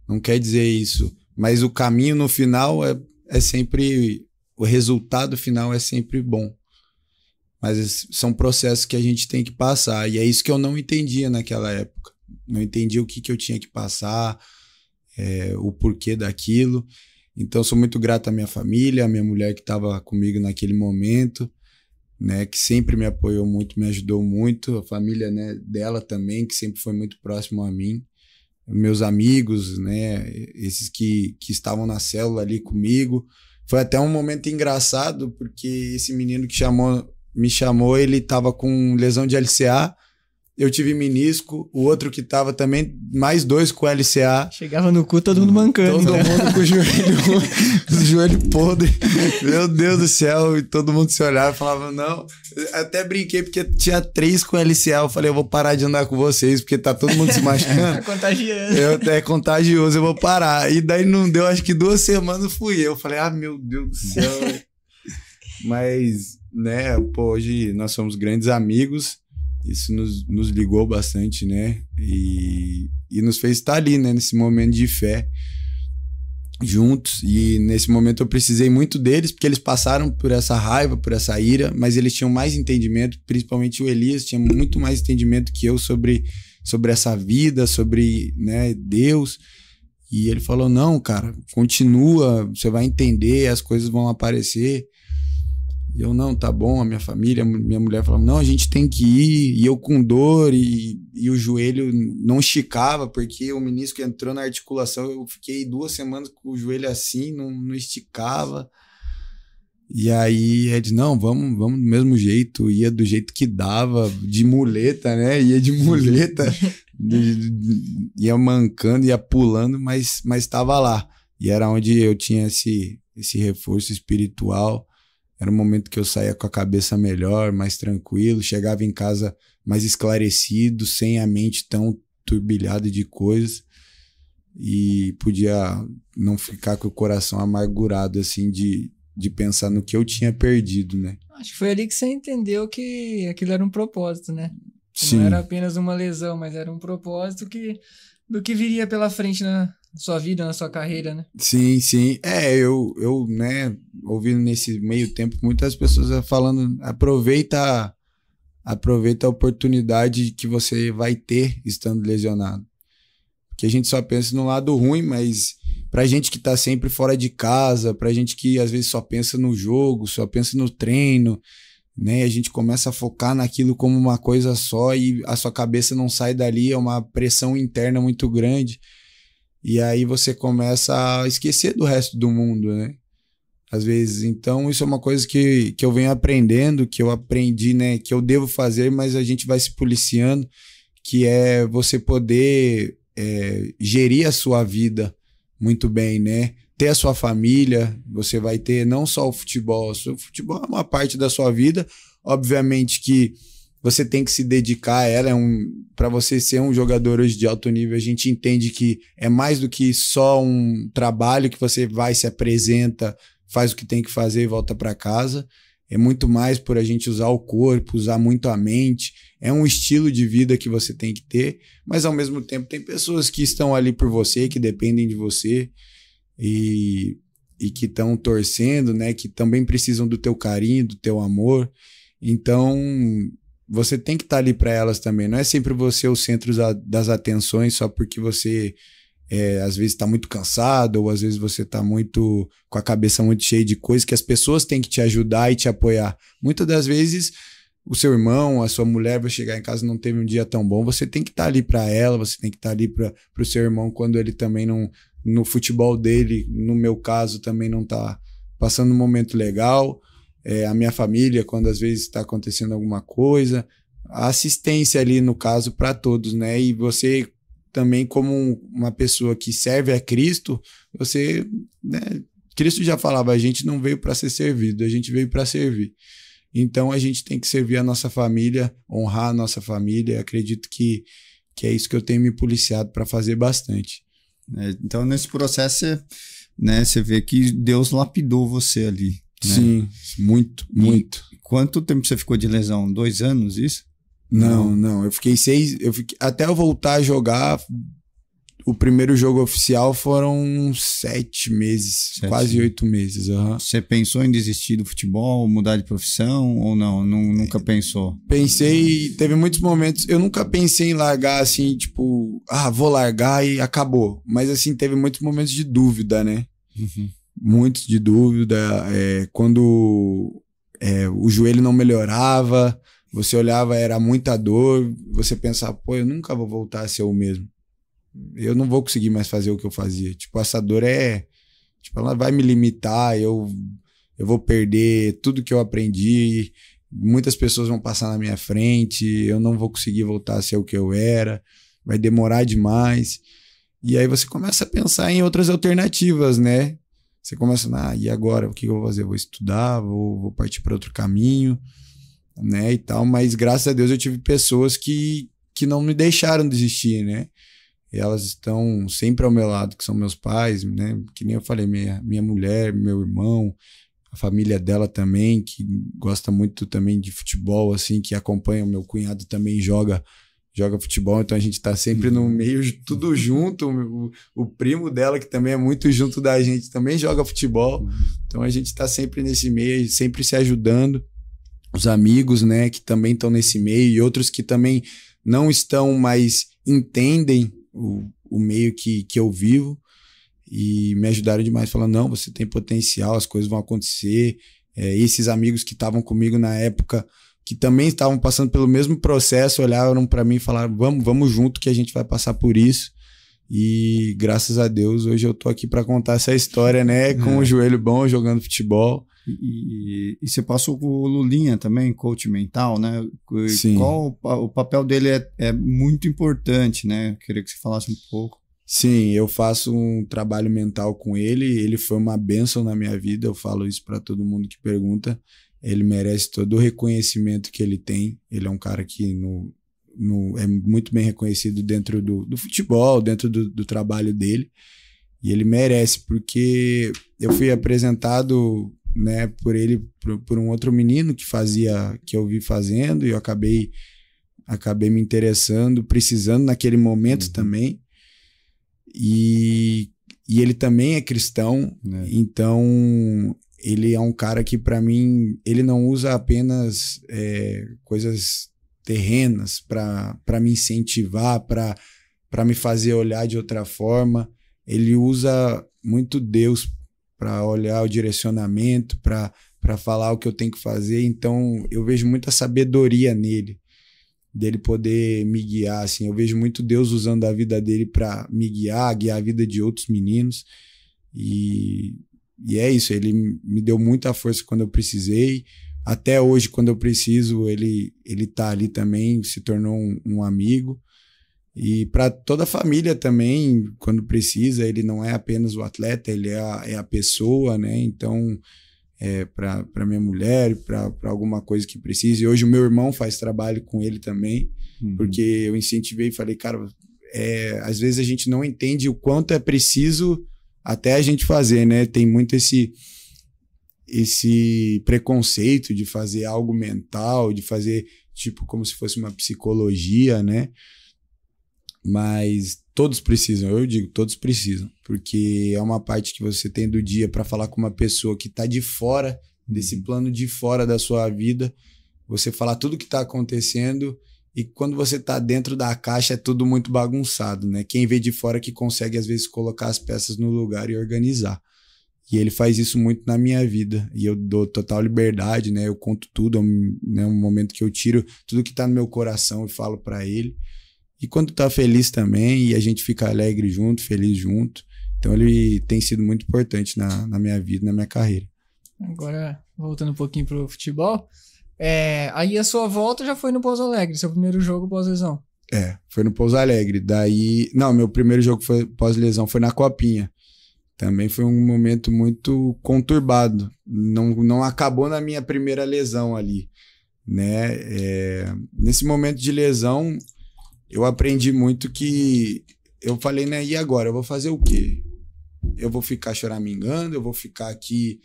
Não quer dizer isso mas o caminho no final é, é sempre. O resultado final é sempre bom. Mas são processos que a gente tem que passar. E é isso que eu não entendia naquela época. Não entendia o que, que eu tinha que passar, é, o porquê daquilo. Então, sou muito grato à minha família, à minha mulher que estava comigo naquele momento, né, que sempre me apoiou muito, me ajudou muito, a família né, dela também, que sempre foi muito próximo a mim meus amigos, né, esses que, que estavam na célula ali comigo. Foi até um momento engraçado, porque esse menino que chamou, me chamou, ele estava com lesão de LCA, eu tive menisco, o outro que tava também, mais dois com LCA. Chegava no cu, todo mundo uhum. mancando. Todo né? mundo com o joelho, o joelho podre. Meu Deus do céu, e todo mundo se olhava e falava, não. Até brinquei, porque tinha três com LCA. Eu falei, eu vou parar de andar com vocês, porque tá todo mundo se machucando. tá é
contagiando.
Eu, é contagioso, eu vou parar. E daí não deu, acho que duas semanas fui eu. Falei, ah, meu Deus do céu. Mas, né, pô, hoje nós somos grandes amigos isso nos, nos ligou bastante, né? E, e nos fez estar ali, né? Nesse momento de fé juntos e nesse momento eu precisei muito deles porque eles passaram por essa raiva, por essa ira, mas eles tinham mais entendimento, principalmente o Elias tinha muito mais entendimento que eu sobre sobre essa vida, sobre, né, Deus. E ele falou: "Não, cara, continua, você vai entender, as coisas vão aparecer". E eu, não, tá bom, a minha família, minha mulher falava, não, a gente tem que ir. E eu com dor e, e o joelho não esticava, porque o menisco entrou na articulação. Eu fiquei duas semanas com o joelho assim, não, não esticava. E aí é de não, vamos, vamos do mesmo jeito, ia do jeito que dava, de muleta, né? Ia de muleta, de, de, ia mancando, ia pulando, mas mas estava lá. E era onde eu tinha esse esse reforço espiritual era um momento que eu saía com a cabeça melhor, mais tranquilo, chegava em casa mais esclarecido, sem a mente tão turbilhada de coisas e podia não ficar com o coração amargurado assim de, de pensar no que eu tinha perdido, né?
Acho que foi ali que você entendeu que aquilo era um propósito, né? Sim. Não era apenas uma lesão, mas era um propósito que do que viria pela frente na, sua vida, na sua carreira, né?
Sim, sim. É, eu, eu né, ouvindo nesse meio tempo muitas pessoas eh, falando, aproveita, aproveita a oportunidade que você vai ter estando lesionado. Porque a gente só pensa no lado ruim, mas pra gente que tá sempre fora de casa, pra gente que às vezes só pensa no jogo, só pensa no treino, né? A gente começa a focar naquilo como uma coisa só e a sua cabeça não sai dali, é uma pressão interna muito grande. E aí você começa a esquecer do resto do mundo, né? Às vezes, então isso é uma coisa que, que eu venho aprendendo, que eu aprendi, né, que eu devo fazer, mas a gente vai se policiando, que é você poder é, gerir a sua vida muito bem, né? Ter a sua família, você vai ter não só o futebol, o futebol é uma parte da sua vida, obviamente que você tem que se dedicar a ela. É um, para você ser um jogador hoje de alto nível, a gente entende que é mais do que só um trabalho que você vai, se apresenta, faz o que tem que fazer e volta para casa. É muito mais por a gente usar o corpo, usar muito a mente. É um estilo de vida que você tem que ter, mas ao mesmo tempo tem pessoas que estão ali por você, que dependem de você e, e que estão torcendo, né? Que também precisam do teu carinho, do teu amor. Então, você tem que estar tá ali para elas também. Não é sempre você o centro das atenções só porque você é, às vezes está muito cansado ou às vezes você está muito com a cabeça muito cheia de coisas que as pessoas têm que te ajudar e te apoiar. Muitas das vezes o seu irmão, a sua mulher vai chegar em casa e não teve um dia tão bom. Você tem que estar tá ali para ela, você tem que estar tá ali para o seu irmão quando ele também não no futebol dele, no meu caso também não está passando um momento legal é, a minha família quando às vezes está acontecendo alguma coisa, a assistência ali no caso para todos, né? E você também como uma pessoa que serve a Cristo, você, né? Cristo já falava, a gente não veio para ser servido, a gente veio para servir. Então a gente tem que servir a nossa família, honrar a nossa família. Acredito que, que é isso que eu tenho me policiado para fazer bastante. É, então nesse processo,
né, você vê que Deus lapidou você ali. Né? Sim,
muito, e muito. Quanto tempo você ficou de lesão? Dois anos, isso? Não, não. Eu fiquei seis. Eu fiquei, até eu voltar a jogar, o primeiro jogo oficial foram sete meses, sete. quase né?
oito meses. Uhum. Você pensou em desistir do futebol, mudar de profissão ou
não? não nunca é, pensou? Pensei, teve muitos momentos. Eu nunca pensei em largar assim, tipo, ah, vou largar e acabou. Mas assim, teve muitos momentos de dúvida, né? Uhum muito de dúvida. É, quando é, o joelho não melhorava, você olhava, era muita dor, você pensava, pô, eu nunca vou voltar a ser o mesmo. Eu não vou conseguir mais fazer o que eu fazia. Tipo, essa dor é. Tipo, ela vai me limitar, eu, eu vou perder tudo que eu aprendi, muitas pessoas vão passar na minha frente, eu não vou conseguir voltar a ser o que eu era, vai demorar demais. E aí você começa a pensar em outras alternativas, né? Você começa, ah, e agora? O que eu vou fazer? Vou estudar? Vou, vou partir para outro caminho? Né? E tal. Mas graças a Deus eu tive pessoas que, que não me deixaram desistir, né? E elas estão sempre ao meu lado, que são meus pais, né? Que nem eu falei, minha, minha mulher, meu irmão, a família dela também, que gosta muito também de futebol, assim, que acompanha. Meu cunhado também joga joga futebol, então a gente tá sempre no uhum. meio, tudo junto. O, o, primo dela, que também é muito junto da gente, também joga futebol. Uhum. Então a gente tá sempre nesse meio, sempre se ajudando. Os amigos, né, que também estão nesse meio e outros que também não estão, mas entendem o, o meio que, que eu vivo e me ajudaram demais, falando: não, você tem potencial, as coisas vão acontecer. É, esses amigos que estavam comigo na época que também estavam passando pelo mesmo processo, olharam para mim e falaram: "Vamos, vamos junto que a gente vai passar por isso". E graças a Deus hoje eu tô aqui para contar essa história, né, é. com o é. joelho bom jogando futebol. E, e, e, você passou com o
Lulinha também, coach mental, né? Sim. Qual o papel dele é, é muito
importante, né? Queria que você falasse um pouco. Sim, eu faço um trabalho mental com ele. Ele foi uma benção na minha vida. Eu falo isso para todo mundo que pergunta. Ele merece todo o reconhecimento que ele tem. Ele é um cara que no, no, é muito bem reconhecido dentro do, do futebol, dentro do, do, trabalho dele. E ele merece, porque eu fui apresentado né, por ele, por, por, um outro menino que fazia, que eu vi fazendo, e eu acabei, acabei me interessando, precisando naquele momento uhum. também. E, e ele também é cristão, é. então ele é um cara que, para mim, ele não usa apenas é, coisas terrenas para me incentivar, para me fazer olhar de outra forma. Ele usa muito Deus para olhar o direcionamento, para falar o que eu tenho que fazer. Então, eu vejo muita sabedoria nele, dele poder me guiar. Assim, eu vejo muito Deus usando a vida dele para me guiar, guiar a vida de outros meninos. E e é isso, ele me deu muita força quando eu precisei. Até hoje, quando eu preciso, ele ele tá ali também, se tornou um, um amigo. E para toda a família também, quando precisa, ele não é apenas o atleta, ele é a, é a pessoa, né? Então, é, para minha mulher, para alguma coisa que precise. hoje o meu irmão faz trabalho com ele também, uhum. porque eu incentivei e falei, cara, é, às vezes a gente não entende o quanto é preciso até a gente fazer, né? Tem muito esse esse preconceito de fazer algo mental, de fazer tipo como se fosse uma psicologia, né? Mas todos precisam, eu digo, todos precisam, porque é uma parte que você tem do dia para falar com uma pessoa que está de fora desse uhum. plano de fora da sua vida, você falar tudo que está acontecendo e quando você está dentro da caixa é tudo muito bagunçado, né? Quem vê de fora que consegue às vezes colocar as peças no lugar e organizar. E ele faz isso muito na minha vida. E eu dou total liberdade, né? Eu conto tudo, é um, né? um momento que eu tiro tudo que tá no meu coração e falo para ele. E quando tá feliz também, e a gente fica alegre junto, feliz junto. Então ele tem sido muito importante na, na minha vida, na minha carreira.
Agora, voltando um pouquinho pro futebol, é, aí a sua volta já foi no Pouso Alegre, seu primeiro jogo pós-lesão.
É, foi no Pouso Alegre. Daí. Não, meu primeiro jogo foi pós-lesão foi na Copinha. Também foi um momento muito conturbado. Não, não acabou na minha primeira lesão ali. Né? É, nesse momento de lesão, eu aprendi muito que eu falei, né? E agora? Eu vou fazer o quê? Eu vou ficar choramingando, eu vou ficar aqui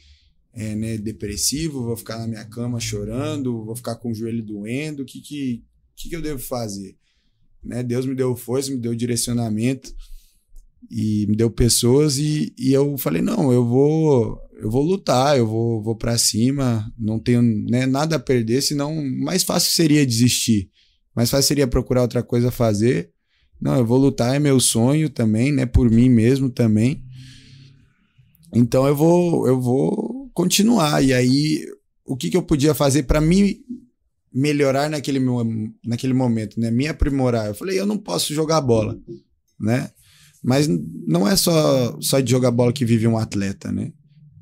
é, né, depressivo, vou ficar na minha cama chorando, vou ficar com o joelho doendo, o que, que, que, que eu devo fazer? Né? Deus me deu força, me deu direcionamento e me deu pessoas e, e eu falei não, eu vou eu vou lutar, eu vou vou para cima, não tenho né, nada a perder, senão mais fácil seria desistir, mais fácil seria procurar outra coisa a fazer. Não, eu vou lutar, é meu sonho também, né, por mim mesmo também. Então eu vou eu vou continuar. E aí, o que, que eu podia fazer para me melhorar naquele, meu, naquele momento, né? Me aprimorar. Eu falei, eu não posso jogar bola, né? Mas não é só, só de jogar bola que vive um atleta, né?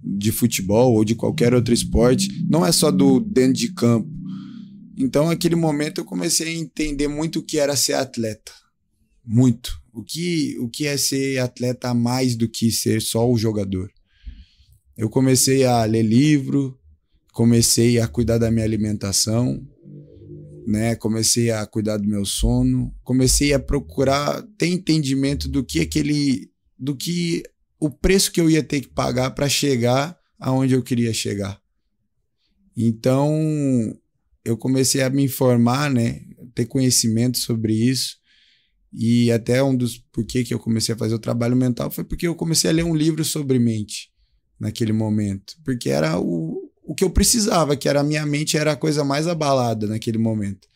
De futebol ou de qualquer outro esporte, não é só do dentro de campo. Então, naquele momento, eu comecei a entender muito o que era ser atleta. Muito. O que, o que é ser atleta mais do que ser só o jogador eu comecei a ler livro, comecei a cuidar da minha alimentação, né? Comecei a cuidar do meu sono, comecei a procurar ter entendimento do que aquele do que o preço que eu ia ter que pagar para chegar aonde eu queria chegar. Então, eu comecei a me informar, né, ter conhecimento sobre isso. E até um dos porquê que eu comecei a fazer o trabalho mental foi porque eu comecei a ler um livro sobre mente naquele momento, porque era o, o que eu precisava, que era a minha mente era a coisa mais abalada naquele momento.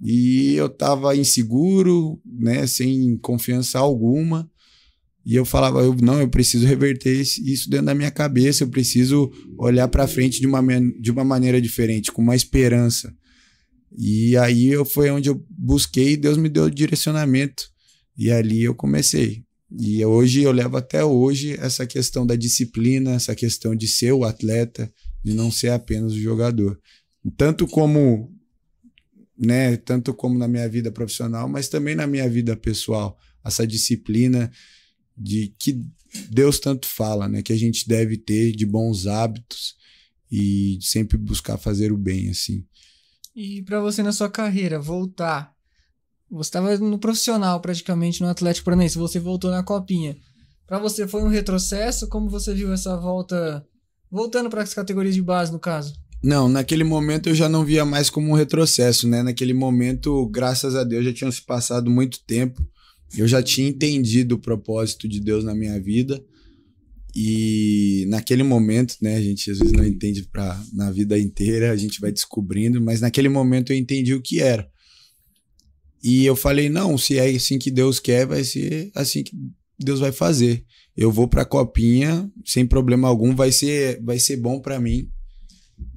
E eu estava inseguro, né, sem confiança alguma. E eu falava, eu, não, eu preciso reverter isso dentro da minha cabeça, eu preciso olhar para frente de uma, de uma maneira diferente, com uma esperança. E aí eu, foi onde eu busquei, Deus me deu direcionamento. E ali eu comecei. E hoje eu levo até hoje essa questão da disciplina, essa questão de ser o atleta, de não ser apenas o jogador. Tanto como né, tanto como na minha vida profissional, mas também na minha vida pessoal, essa disciplina de que Deus tanto fala, né, que a gente deve ter de bons hábitos e sempre buscar fazer o bem assim.
E para você na sua carreira voltar você estava no profissional praticamente no Atlético Paranaense, você voltou na copinha. Para você foi um retrocesso? Como você viu essa volta voltando para as categorias de base no caso?
Não, naquele momento eu já não via mais como um retrocesso, né? Naquele momento, graças a Deus, já tinha se passado muito tempo. Eu já tinha entendido o propósito de Deus na minha vida. E naquele momento, né, a gente às vezes não entende pra, na vida inteira, a gente vai descobrindo, mas naquele momento eu entendi o que era. E eu falei: não, se é assim que Deus quer, vai ser assim que Deus vai fazer. Eu vou para copinha sem problema algum, vai ser, vai ser bom para mim.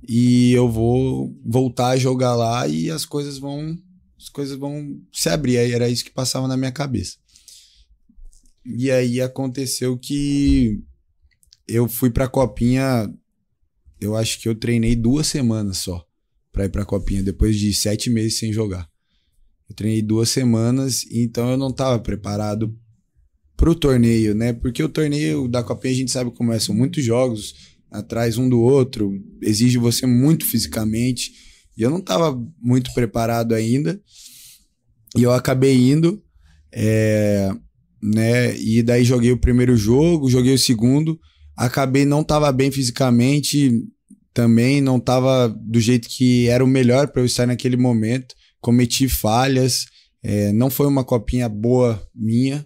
E eu vou voltar a jogar lá e as coisas vão as coisas vão se abrir. Aí era isso que passava na minha cabeça. E aí aconteceu que eu fui pra copinha. Eu acho que eu treinei duas semanas só pra ir pra copinha, depois de sete meses sem jogar. Eu treinei duas semanas, então eu não estava preparado para o torneio, né? Porque o torneio da Copinha a gente sabe como é, são muitos jogos atrás um do outro, exige você muito fisicamente, e eu não estava muito preparado ainda. E eu acabei indo, é, né? E daí joguei o primeiro jogo, joguei o segundo, acabei não estava bem fisicamente, também não estava do jeito que era o melhor para eu estar naquele momento cometi falhas, é, não foi uma copinha boa minha.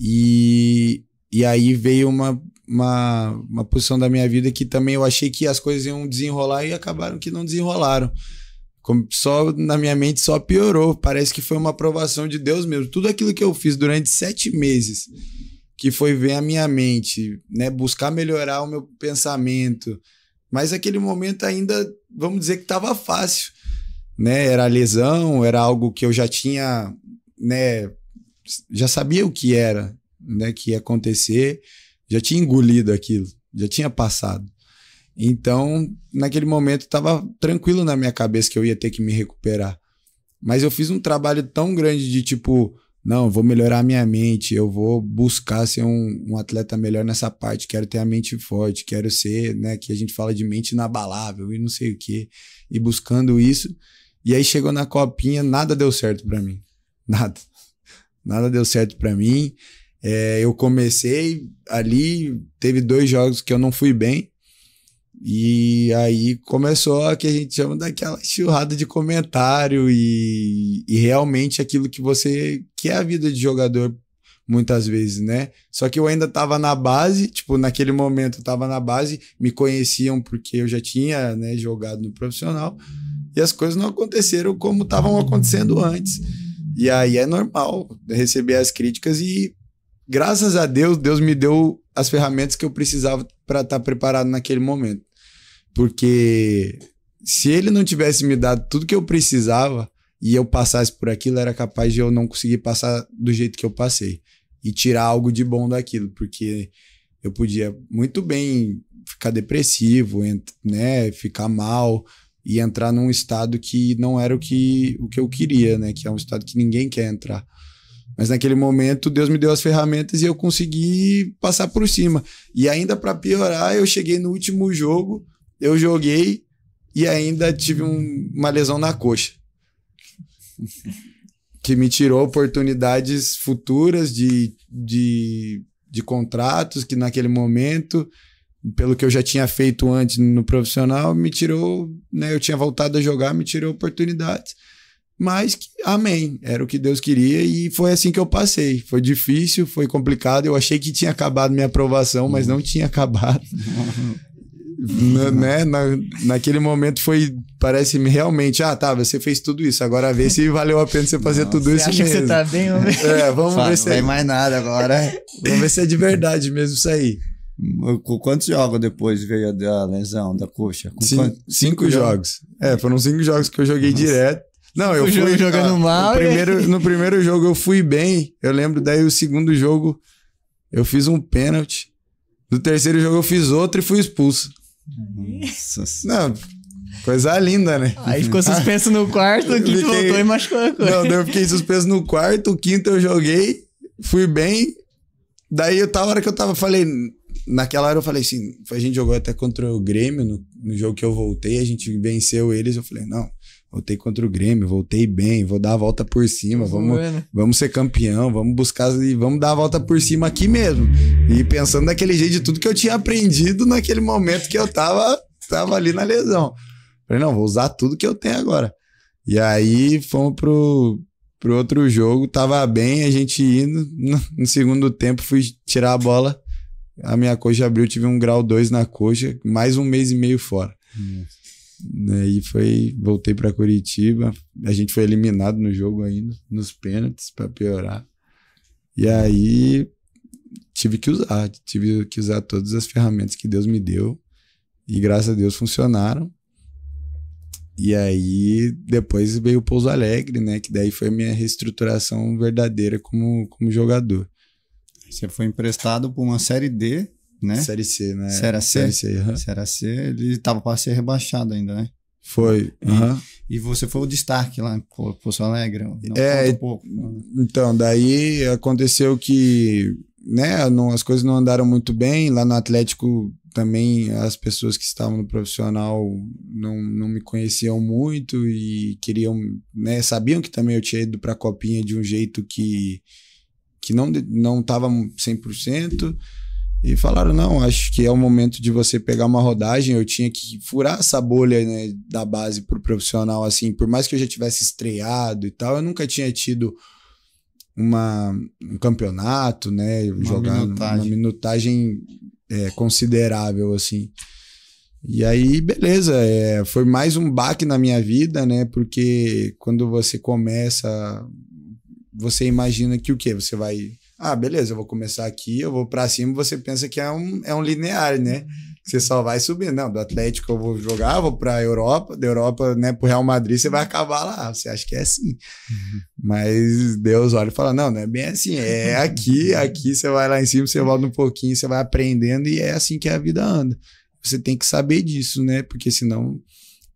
E, e aí veio uma, uma, uma posição da minha vida que também eu achei que as coisas iam desenrolar e acabaram que não desenrolaram. Só na minha mente só piorou. Parece que foi uma aprovação de Deus mesmo. Tudo aquilo que eu fiz durante sete meses, que foi ver a minha mente, né? Buscar melhorar o meu pensamento. Mas aquele momento ainda, vamos dizer que estava fácil né? Era lesão, era algo que eu já tinha, né? Já sabia o que era, né? Que ia acontecer, já tinha engolido aquilo, já tinha passado. Então, naquele momento, estava tranquilo na minha cabeça que eu ia ter que me recuperar. Mas eu fiz um trabalho tão grande de tipo, não, vou melhorar minha mente, eu vou buscar ser um, um, atleta melhor nessa parte, quero ter a mente forte, quero ser, né, que a gente fala de mente inabalável e não sei o quê. E buscando isso, e aí chegou na copinha, nada deu certo para mim. Nada. Nada deu certo para mim. É, eu comecei ali, teve dois jogos que eu não fui bem. E aí começou o que a gente chama daquela churrada de comentário e, e realmente aquilo que você que é a vida de jogador muitas vezes, né? Só que eu ainda tava na base, tipo, naquele momento eu tava na base, me conheciam porque eu já tinha, né, jogado no profissional e as coisas não aconteceram como estavam acontecendo antes. E aí é normal receber as críticas e graças a Deus, Deus me deu as ferramentas que eu precisava para estar tá preparado naquele momento. Porque se ele não tivesse me dado tudo que eu precisava e eu passasse por aquilo, era capaz de eu não conseguir passar do jeito que eu passei e tirar algo de bom daquilo, porque eu podia muito bem ficar depressivo, né, ficar mal, e entrar num estado que não era o que, o que eu queria, né? Que é um estado que ninguém quer entrar. Mas naquele momento Deus me deu as ferramentas e eu consegui passar por cima. E ainda para piorar, eu cheguei no último jogo, eu joguei e ainda tive um, uma lesão na coxa. que me tirou oportunidades futuras de, de, de contratos que naquele momento pelo que eu já tinha feito antes no profissional, me tirou, né? Eu tinha voltado a jogar, me tirou oportunidades. Mas amém, era o que Deus queria e foi assim que eu passei. Foi difícil, foi complicado. Eu achei que tinha acabado minha aprovação, mas não tinha acabado. Uhum. Na, né? Na, naquele momento foi, parece realmente, ah, tá, você fez tudo isso, agora vê se valeu a pena você fazer não, tudo você isso acha mesmo. Que você tá bem, homem? É, vamos Fala, ver se é... mais nada agora. vamos ver se é de verdade mesmo isso aí
quantos jogos depois veio a lesão da coxa? Cinco, cinco, cinco, jogos. jogos. É, foram
cinco jogos que eu joguei Nossa. direto. Não, eu fui jogando ah, mal. No primeiro, no primeiro jogo eu fui bem. Eu lembro, daí o segundo jogo eu fiz um pênalti. No terceiro jogo eu fiz outro e fui expulso. Nossa. Não, Coisa linda, né? Aí ficou suspenso no quarto, o quinto fiquei... voltou e machucou a coisa. Não, eu fiquei suspenso no quarto, o quinto eu joguei, fui bem. Daí eu tava, tá a hora que eu tava, falei, naquela hora eu falei assim, a gente jogou até contra o Grêmio, no, no, jogo que eu voltei, a gente venceu eles, eu falei, não, voltei contra o Grêmio, voltei bem, vou dar a volta por cima, vamos, né? vamos ser campeão, vamos buscar e vamos dar a volta por cima aqui mesmo. E pensando daquele jeito de tudo que eu tinha aprendido naquele momento que eu tava, tava ali na lesão. Falei, não, vou usar tudo que eu tenho agora. E aí fomos pro, pro outro jogo, tava bem, a gente indo, no, no segundo tempo fui tirar a bola, a minha coxa abriu, tive um grau 2 na coxa, mais um mês e meio fora. Né? E foi, voltei para Curitiba, a gente foi eliminado no jogo ainda, nos pênaltis para piorar. E aí tive que usar, tive que usar todas as ferramentas que Deus me deu e graças a Deus funcionaram. E aí depois veio o Pouso Alegre, né, que daí foi a minha reestruturação verdadeira como como jogador. Você foi emprestado por uma série D, né? Série C, né? Série C? Série C,
uhum. Série C, ele tava para ser rebaixado ainda, né? Foi. E, uhum. e, você foi o destaque lá em Poço Alegre. Não, é,
um pouco. Né? Então, daí aconteceu que né, não, as coisas não andaram muito bem. Lá no Atlético também as pessoas que estavam no profissional não, não me conheciam muito e queriam, né, sabiam que também eu tinha ido para a Copinha de um jeito que que não não estava 100% e falaram não, acho que é o momento de você pegar uma rodagem, eu tinha que furar essa bolha né, da base pro profissional assim, por mais que eu já tivesse estreado e tal, eu nunca tinha tido uma, um campeonato, né, uma jogar minutagem. uma minutagem é, considerável assim. E aí, beleza, é, foi mais um baque na minha vida, né? Porque quando você começa você imagina que o quê? Você vai. Ah, beleza, eu vou começar aqui, eu vou para cima, você pensa que é um, é um linear, né? Uhum. Você só vai subir. Não, do Atlético eu vou jogar, vou para a Europa, da Europa, né, pro Real Madrid, você vai uhum. acabar lá. Você acha que é assim. Uhum. Mas Deus olha e fala: não, não é bem assim, é aqui, aqui você vai lá em cima, você volta um pouquinho, você vai aprendendo e é assim que a vida anda. Você tem que saber disso, né? Porque senão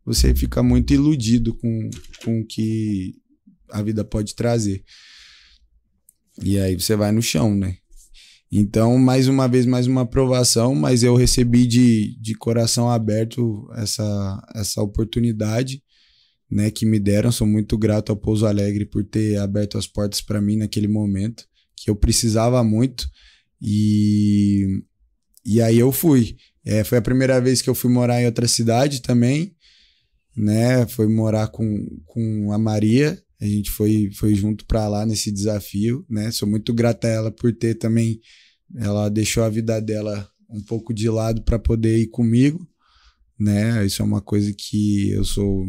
você fica muito iludido com, com o que a vida pode trazer. E aí você vai no chão, né? Então, mais uma vez, mais uma aprovação, mas eu recebi de, de coração aberto essa, essa oportunidade né, que me deram. Sou muito grato ao Pouso Alegre por ter aberto as portas para mim naquele momento, que eu precisava muito. E, e aí eu fui. É, foi a primeira vez que eu fui morar em outra cidade também, né? Foi morar com, com a Maria a gente foi, foi junto para lá nesse desafio, né? Sou muito grato a ela por ter também. Ela deixou a vida dela um pouco de lado para poder ir comigo, né? Isso é uma coisa que eu sou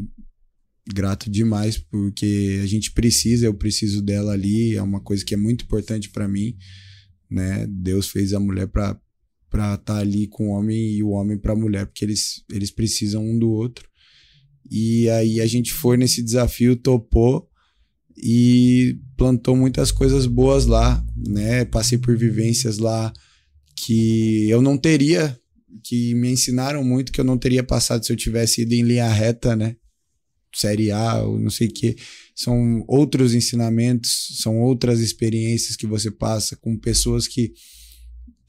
grato demais porque a gente precisa, eu preciso dela ali, é uma coisa que é muito importante para mim, né? Deus fez a mulher para para estar tá ali com o homem e o homem para a mulher, porque eles eles precisam um do outro. E aí a gente foi nesse desafio, topou e plantou muitas coisas boas lá, né? Passei por vivências lá que eu não teria, que me ensinaram muito que eu não teria passado se eu tivesse ido em linha reta, né? Série A, ou não sei o quê. São outros ensinamentos, são outras experiências que você passa com pessoas que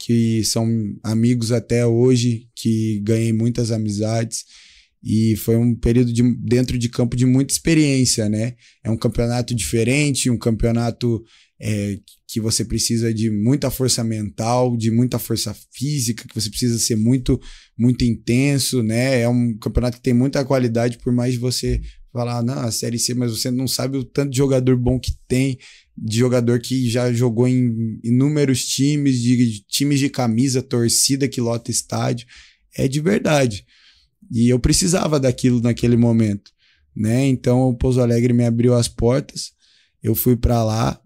que são amigos até hoje, que ganhei muitas amizades. E foi um período de, dentro de campo de muita experiência, né? É um campeonato diferente, um campeonato é, que você precisa de muita força mental, de muita força física, que você precisa ser muito, muito intenso, né? É um campeonato que tem muita qualidade, por mais você falar, na Série C, mas você não sabe o tanto de jogador bom que tem, de jogador que já jogou em inúmeros times, de, de times de camisa, torcida que lota estádio. É de verdade. E eu precisava daquilo naquele momento, né? Então o Pouso Alegre me abriu as portas, eu fui para lá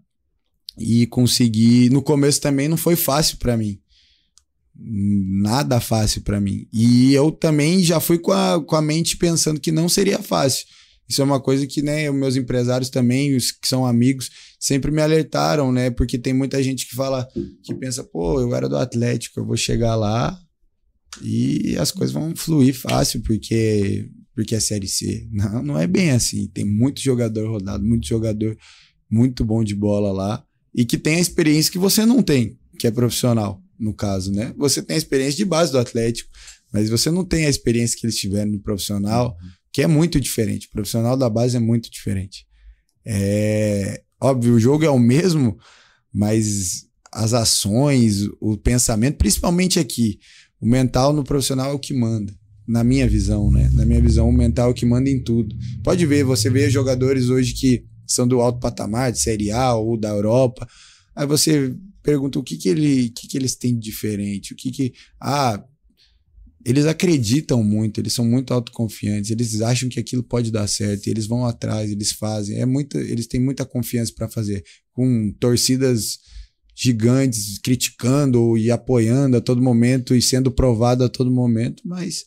e consegui. No começo também não foi fácil para mim. Nada fácil para mim. E eu também já fui com a, com a mente pensando que não seria fácil. Isso é uma coisa que, né, meus empresários também, os que são amigos, sempre me alertaram, né? Porque tem muita gente que fala, que pensa, pô, eu era do Atlético, eu vou chegar lá, e as coisas vão fluir fácil, porque porque é Série C. Não, não é bem assim. Tem muito jogador rodado, muito jogador muito bom de bola lá e que tem a experiência que você não tem, que é profissional, no caso, né? Você tem a experiência de base do Atlético, mas você não tem a experiência que eles tiveram no profissional, uhum. que é muito diferente. O profissional da base é muito diferente. É óbvio, o jogo é o mesmo, mas as ações, o pensamento, principalmente aqui, o mental no profissional é o que manda. Na minha visão, né? Na minha visão, o mental é o que manda em tudo. Pode ver, você vê jogadores hoje que são do alto patamar, de Série A ou da Europa. Aí você pergunta o que que, ele, que, que eles têm de diferente, o que que... Ah, eles acreditam muito, eles são muito autoconfiantes, eles acham que aquilo pode dar certo, eles vão atrás, eles fazem, é muito, eles têm muita confiança para fazer. Com torcidas gigantes criticando e apoiando a todo momento e sendo provado a todo momento, mas,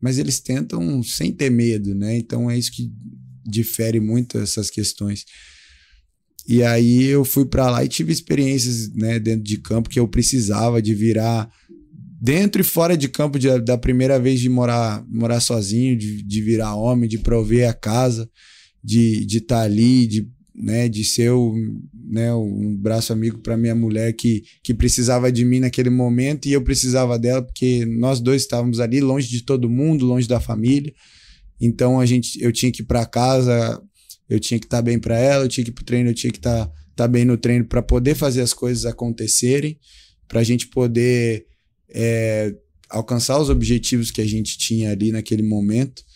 mas eles tentam sem ter medo, né? Então é isso que difere muito essas questões. E aí eu fui para lá e tive experiências né, dentro de campo que eu precisava de virar dentro e fora de campo de, da primeira vez de morar morar sozinho, de, de virar homem, de prover a casa, de estar tá ali, de né, de ser o, né, um braço amigo para minha mulher que, que precisava de mim naquele momento e eu precisava dela porque nós dois estávamos ali longe de todo mundo, longe da família. Então a gente, eu tinha que ir para casa, eu tinha que estar tá bem para ela, eu tinha que ir para o treino, eu tinha que estar tá, tá bem no treino para poder fazer as coisas acontecerem, para a gente poder é, alcançar os objetivos que a gente tinha ali naquele momento.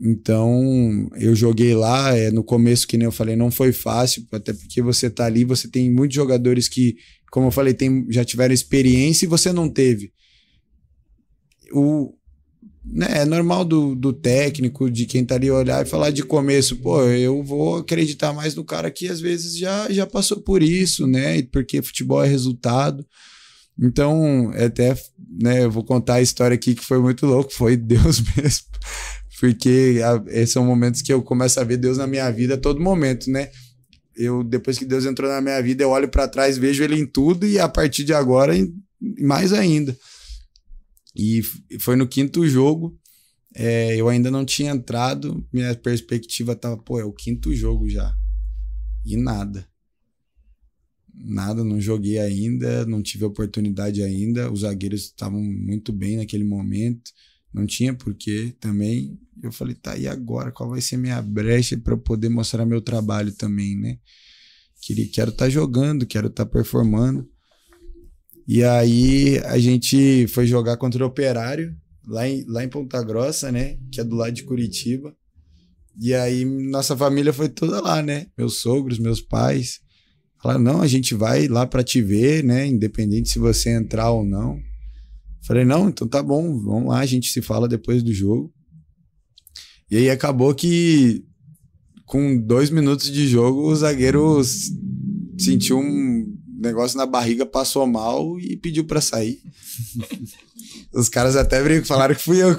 Então, eu joguei lá, é, no começo, que nem eu falei, não foi fácil, até porque você tá ali, você tem muitos jogadores que, como eu falei, tem, já tiveram experiência e você não teve. O, né, é normal do, do técnico, de quem tá ali olhar e falar de começo, pô, eu vou acreditar mais no cara que às vezes já, já passou por isso, né? Porque futebol é resultado. Então, é até, né, eu vou contar a história aqui que foi muito louco, foi Deus mesmo. Porque a, esses são momentos que eu começo a ver Deus na minha vida a todo momento, né? Eu depois que Deus entrou na minha vida, eu olho para trás, vejo ele em tudo e a partir de agora mais ainda. E foi no quinto jogo, é, eu ainda não tinha entrado, minha perspectiva tava, pô, é o quinto jogo já. E nada nada, não joguei ainda, não tive oportunidade ainda. Os zagueiros estavam muito bem naquele momento, não tinha porquê também. Eu falei, tá, e agora? Qual vai ser minha brecha para eu poder mostrar meu trabalho também, né? Queria, quero estar tá jogando, quero estar tá performando. E aí a gente foi jogar contra o Operário, lá em, lá em Ponta Grossa, né? Que é do lado de Curitiba. E aí nossa família foi toda lá, né? Meus sogros, meus pais. Falaram, não, a gente vai lá para te ver, né? Independente se você entrar ou não. Falei, não, então tá bom, vamos lá, a gente se fala depois do jogo. E aí acabou que com dois minutos de jogo o zagueiro sentiu um negócio na barriga, passou mal e pediu para sair. Os caras até brincam, falaram que fui eu.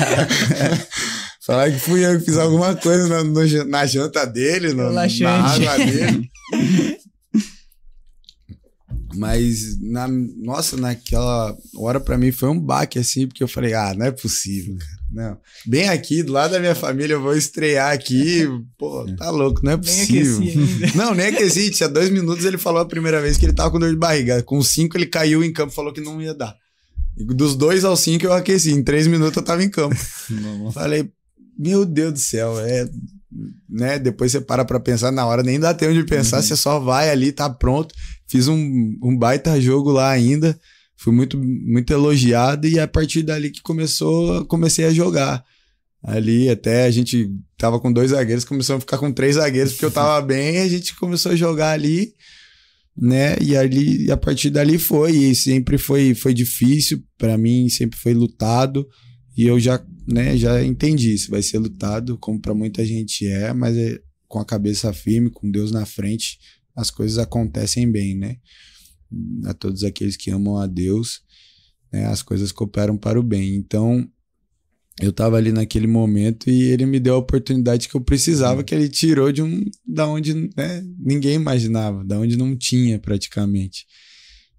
falaram que fui eu que fiz alguma coisa na, na janta dele, no, na água dele. Mas, na, nossa, naquela hora para mim foi um baque, assim, porque eu falei, ah, não é possível, cara. Não. Bem aqui, do lado da minha família, eu vou estrear aqui. Pô, tá louco, não é possível. Nem não, nem aqueci. Tinha dois minutos ele falou a primeira vez que ele tava com dor de barriga. Com cinco ele caiu em campo, falou que não ia dar. E dos dois aos cinco eu aqueci. Em três minutos eu tava em campo.
Não, não. Falei,
meu Deus do céu, é né? Depois você para para pensar na hora, nem dá tempo de pensar, uhum. você só vai ali, tá pronto. Fiz um, um baita jogo lá ainda, fui muito, muito elogiado e a partir dali que começou, comecei a jogar. Ali até a gente tava com dois zagueiros, começou a ficar com três zagueiros porque eu tava bem, a gente começou a jogar ali, né? E ali a partir dali foi, e sempre foi foi difícil para mim, sempre foi lutado. E eu já né, já entendi isso. Vai ser lutado, como para muita gente é, mas é com a cabeça firme, com Deus na frente, as coisas acontecem bem, né? A todos aqueles que amam a Deus, né, as coisas cooperam para o bem. Então, eu estava ali naquele momento e ele me deu a oportunidade que eu precisava, uhum. que ele tirou de um da onde né, ninguém imaginava, da onde não tinha praticamente.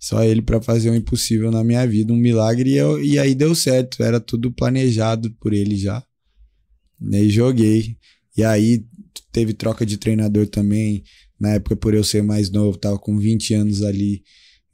Só ele para fazer o impossível na minha vida, um milagre. E, eu, e aí deu certo, era tudo planejado por ele já. E joguei. E aí teve troca de treinador também. Na época, por eu ser mais novo, tava com 20 anos ali,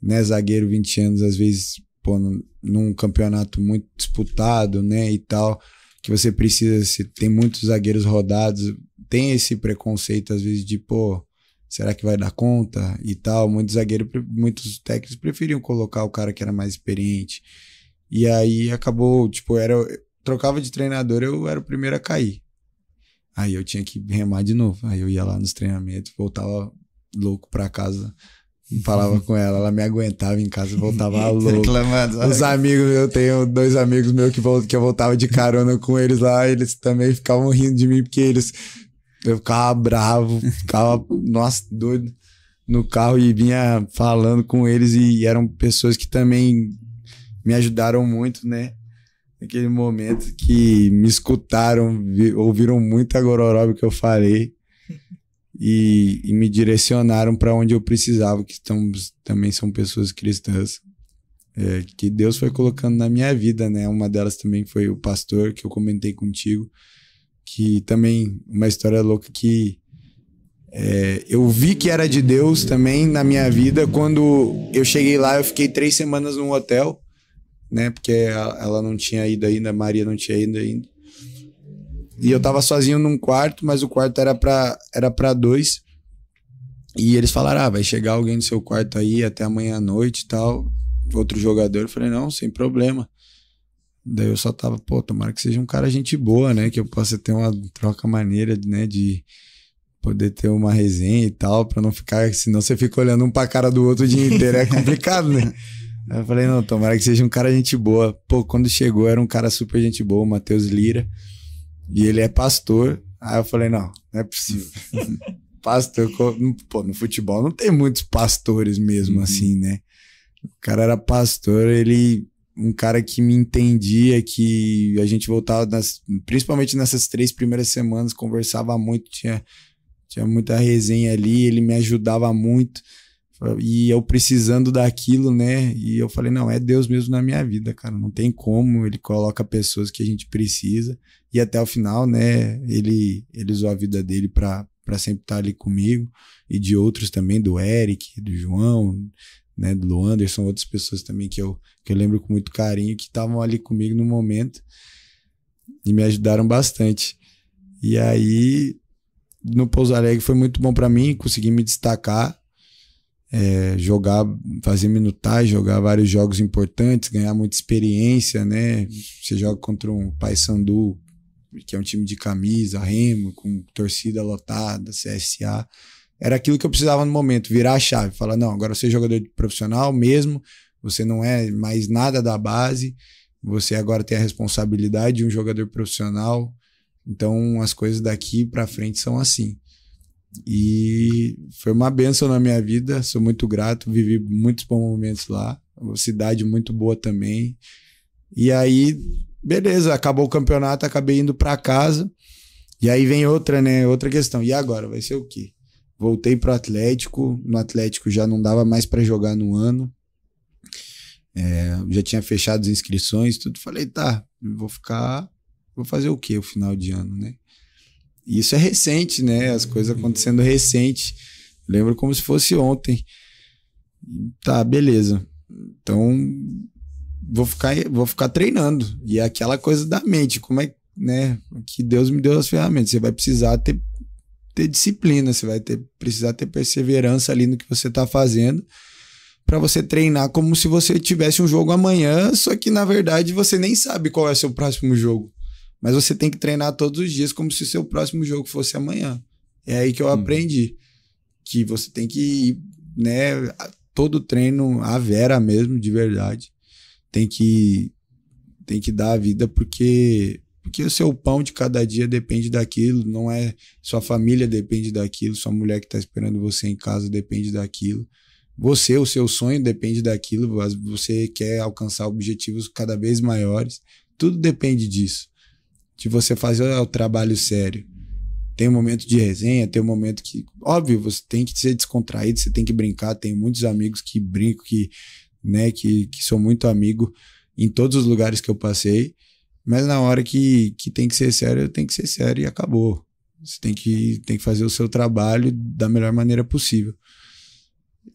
né? Zagueiro, 20 anos, às vezes, pô, num campeonato muito disputado, né? E tal, que você precisa, se tem muitos zagueiros rodados, tem esse preconceito, às vezes, de, pô, será que vai dar conta e tal. Muitos zagueiros, muitos técnicos preferiam colocar o cara que era mais experiente. E aí acabou, tipo, era trocava de treinador, eu era o primeiro a cair. Aí eu tinha que remar de novo. Aí eu ia lá nos treinamentos, voltava louco para casa falava com ela, ela me aguentava em casa, voltava louco. Né? Os amigos, eu tenho dois amigos meus que, que eu voltava de carona com eles lá, eles também ficavam rindo de mim, porque eles eu ficava bravo, ficava, nossa, doido no carro e vinha falando com eles e eram pessoas que também me ajudaram muito, né? Naquele momento que me escutaram, ouviram muito a gororoba que eu falei e, e me direcionaram para onde eu precisava, que estamos, também são pessoas cristãs. É, que Deus foi colocando na minha vida, né? Uma delas também foi o pastor que eu comentei contigo que também uma história louca que é, eu vi que era de Deus também na minha vida quando eu cheguei lá. Eu fiquei três semanas num hotel, né? Porque ela não tinha ido ainda, a Maria não tinha ido ainda. E eu tava sozinho num quarto, mas o quarto era para era para dois. E eles falaram: ah, vai chegar alguém no seu quarto aí até amanhã à noite e tal. Outro jogador. Eu falei: não, sem problema. Daí eu só tava, pô, tomara que seja um cara gente boa, né? Que eu possa ter uma troca maneira, né? De poder ter uma resenha e tal, pra não ficar. Senão você fica olhando um pra cara do outro o dia inteiro. É complicado, né? Aí eu falei, não, tomara que seja um cara gente boa. Pô, quando chegou, era um cara super gente boa, o Matheus Lira. E ele é pastor. Aí eu falei, não, não é possível. pastor, pô, no futebol não tem muitos pastores mesmo, uhum. assim, né? O cara era pastor, ele um cara que me entendia, que a gente voltava, nas, principalmente nessas três primeiras semanas, conversava muito, tinha, tinha muita resenha ali, ele me ajudava muito. E eu precisando daquilo, né? E eu falei, não, é Deus mesmo na minha vida, cara. Não tem como. Ele coloca pessoas que a gente precisa. E até o final, né? Ele, ele usou a vida dele para sempre estar tá ali comigo. E de outros também, do Eric, do João, né, do Anderson, outras pessoas também que eu, que eu lembro com muito carinho, que estavam ali comigo no momento e me ajudaram bastante. E aí, no Pouso Alegre foi muito bom para mim, consegui me destacar, é, jogar, fazer minutagem, jogar vários jogos importantes, ganhar muita experiência, né? Você joga contra um Paysandu, que é um time de camisa, Remo, com torcida lotada, CSA era aquilo que eu precisava no momento, virar a chave, falar, não, agora você é jogador profissional mesmo, você não é mais nada da base, você agora tem a responsabilidade de um jogador profissional, então as coisas daqui para frente são assim. E foi uma benção na minha vida, sou muito grato, vivi muitos bons momentos lá, uma cidade muito boa também. E aí, beleza, acabou o campeonato, acabei indo para casa. E aí vem outra, né, outra questão. E agora, vai ser o quê? Voltei pro Atlético, no Atlético já não dava mais para jogar no ano. É, já tinha fechado as inscrições, tudo. Falei, tá, vou ficar, vou fazer o que o final de ano, né? E isso é recente, né? As coisas acontecendo recente. Lembro como se fosse ontem. Tá, beleza. Então vou ficar, vou ficar treinando. E é aquela coisa da mente, como é, né? Que Deus me deu as ferramentas. Você vai precisar ter ter disciplina, você vai ter, precisar ter perseverança ali no que você está fazendo para você treinar como se você tivesse um jogo amanhã, só que na verdade você nem sabe qual é seu próximo jogo. Mas você tem que treinar todos os dias como se seu próximo jogo fosse amanhã. É aí que eu hum. aprendi que você tem que ir, né, todo treino a vera mesmo, de verdade. Tem que tem que dar a vida porque porque o seu pão de cada dia depende daquilo, não é sua família depende daquilo, sua mulher que está esperando você em casa depende daquilo. Você, o seu sonho depende daquilo, você quer alcançar objetivos cada vez maiores. Tudo depende disso. De você fazer o trabalho sério. Tem um momento de resenha, tem um momento que, óbvio, você tem que ser descontraído, você tem que brincar. Tem muitos amigos que brinco, que, né, que, que sou muito amigo em todos os lugares que eu passei. Mas na hora que, que tem que ser sério, tem que ser sério e acabou. Você tem que, tem que fazer o seu trabalho da melhor maneira possível.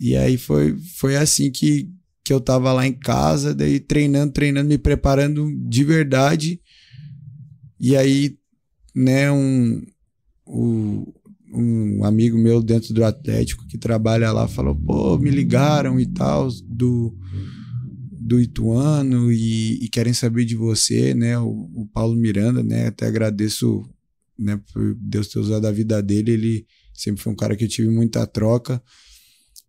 E aí foi, foi assim que, que eu tava lá em casa, daí treinando, treinando, me preparando de verdade. E aí, né, um, um, um amigo meu dentro do Atlético que trabalha lá falou: pô, me ligaram e tal, do do Ituano e, e, querem saber de você, né? O, o, Paulo Miranda, né? Até agradeço, né? Por Deus ter usado a vida dele. Ele sempre foi um cara que eu tive muita troca,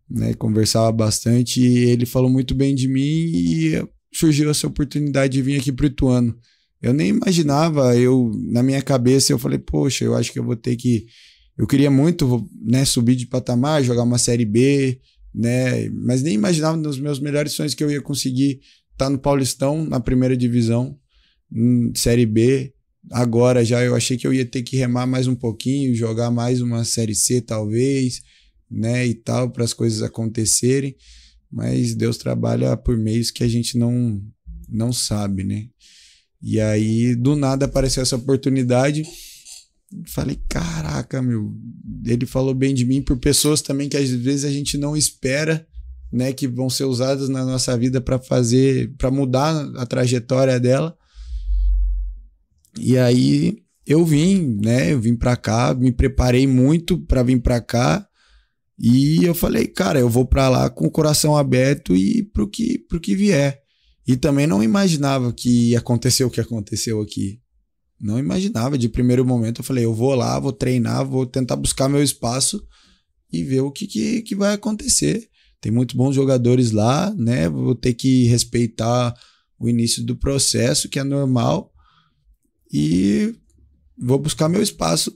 né? Conversava bastante e ele falou muito bem de mim e surgiu essa oportunidade de vir aqui pro Ituano. Eu nem imaginava, eu na minha cabeça eu falei, poxa, eu acho que eu vou ter que eu queria muito, né, subir de patamar, jogar uma série B, né? Mas nem imaginava nos meus melhores sonhos que eu ia conseguir estar tá no Paulistão, na primeira divisão, Série B. Agora já eu achei que eu ia ter que remar mais um pouquinho, jogar mais uma Série C, talvez, né? E tal, para as coisas acontecerem. Mas Deus trabalha por meios que a gente não, não sabe, né? E aí, do nada, apareceu essa oportunidade falei, caraca, meu, ele falou bem de mim por pessoas também que às vezes a gente não espera, né, que vão ser usadas na nossa vida para fazer, para mudar a trajetória dela. E aí eu vim, né, eu vim para cá, me preparei muito para vir para cá. E eu falei, cara, eu vou para lá com o coração aberto e pro que pro que vier. E também não imaginava que ia acontecer o que aconteceu aqui não imaginava. De primeiro momento, eu falei: eu vou lá, vou treinar, vou tentar buscar meu espaço e ver o que, que, que vai acontecer. Tem muitos bons jogadores lá, né? Vou ter que respeitar o início do processo, que é normal. E vou buscar meu espaço.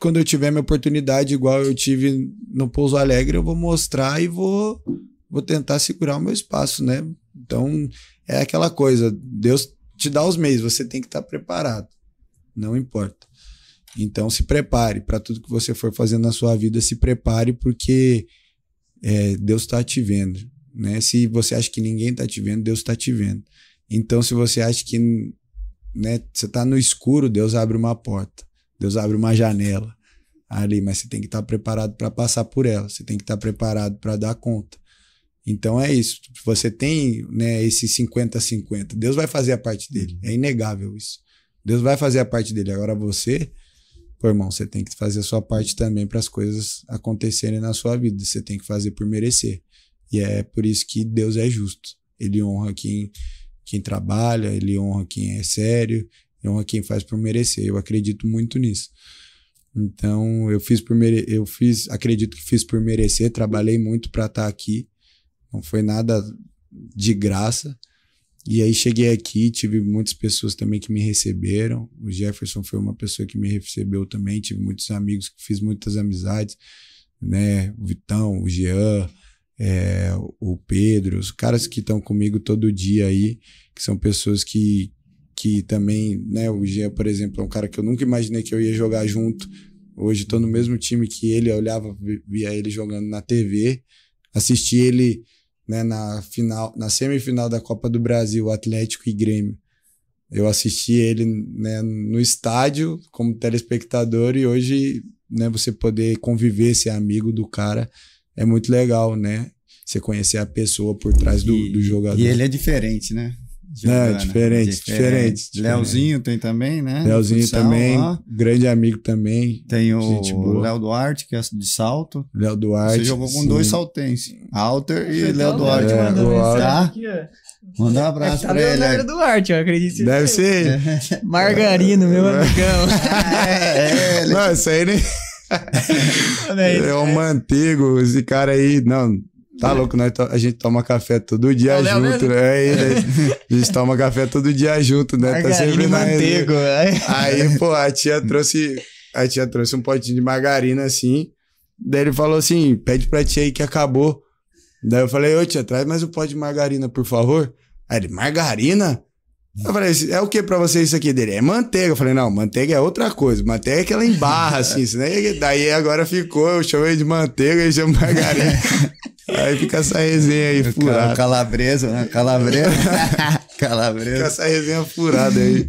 Quando eu tiver minha oportunidade, igual eu tive no Pouso Alegre, eu vou mostrar e vou, vou tentar segurar o meu espaço, né? Então, é aquela coisa: Deus te dá os meios, você tem que estar preparado. Não importa. Então se prepare para tudo que você for fazendo na sua vida, se prepare porque é, Deus está te vendo. Né? Se você acha que ninguém está te vendo, Deus está te vendo. Então, se você acha que né, você está no escuro, Deus abre uma porta, Deus abre uma janela ali, mas você tem que estar tá preparado para passar por ela, você tem que estar tá preparado para dar conta. Então é isso. Você tem né, esse 50-50. Deus vai fazer a parte dele. Uhum. É inegável isso. Deus vai fazer a parte dele. Agora você, pô, irmão, você tem que fazer a sua parte também para as coisas acontecerem na sua vida. Você tem que fazer por merecer. E é por isso que Deus é justo. Ele honra quem, quem trabalha, ele honra quem é sério, ele honra quem faz por merecer. Eu acredito muito nisso. Então, eu fiz por mere... eu fiz, acredito que fiz por merecer, trabalhei muito para estar tá aqui. Não foi nada de graça. E aí cheguei aqui, tive muitas pessoas também que me receberam. O Jefferson foi uma pessoa que me recebeu também, tive muitos amigos, fiz muitas amizades, né? O Vitão, o Jean, é, o Pedro, os caras que estão comigo todo dia aí, que são pessoas que, que também, né? O Jean, por exemplo, é um cara que eu nunca imaginei que eu ia jogar junto. Hoje estou no mesmo time que ele, eu olhava, via ele jogando na TV, assisti ele né, na final, na semifinal da Copa do Brasil, Atlético e Grêmio. Eu assisti ele né, no estádio como telespectador e hoje, né, você poder conviver, ser amigo do cara, é muito legal, né? Você conhecer a pessoa por trás do, do jogador. E ele é
diferente, né? Jogando, né, né? diferente, diferente, diferente. Leozinho tem também, né? Leozinho futsal, também, ó.
grande amigo também. Tem
o Léo Duarte, que é de salto. Léo Duarte. Você jogou com sim. dois saltenses, Alter e Léo tá Duarte. É, tá? tá? um abraço é tá pra ele. É. Duarte, eu acredito.
Deve ser.
Margarino, meu amigão. é, é, Não, isso aí nem...
É um mantigo, esse cara aí, não, Tá né? louco, né a gente toma café todo dia junto, né? né? É a gente toma café todo dia junto, né? tá sempre na manteigo, né? Aí, pô, a tia trouxe, a tia trouxe um potinho de margarina assim. Daí ele falou assim: "Pede pra tia aí que acabou". Daí eu falei: "Ô tia, traz mais um pote de margarina, por favor". Aí ele: "Margarina?" Eu falei, é o que para você isso aqui dele? É manteiga. Eu falei, não, manteiga é outra coisa. Manteiga é aquela embarra, assim. Né? Daí agora ficou, eu chamei de manteiga e chamo margarina. aí fica essa resenha aí o furada. Calabresa, né? calabresa. Fica essa resenha furada aí.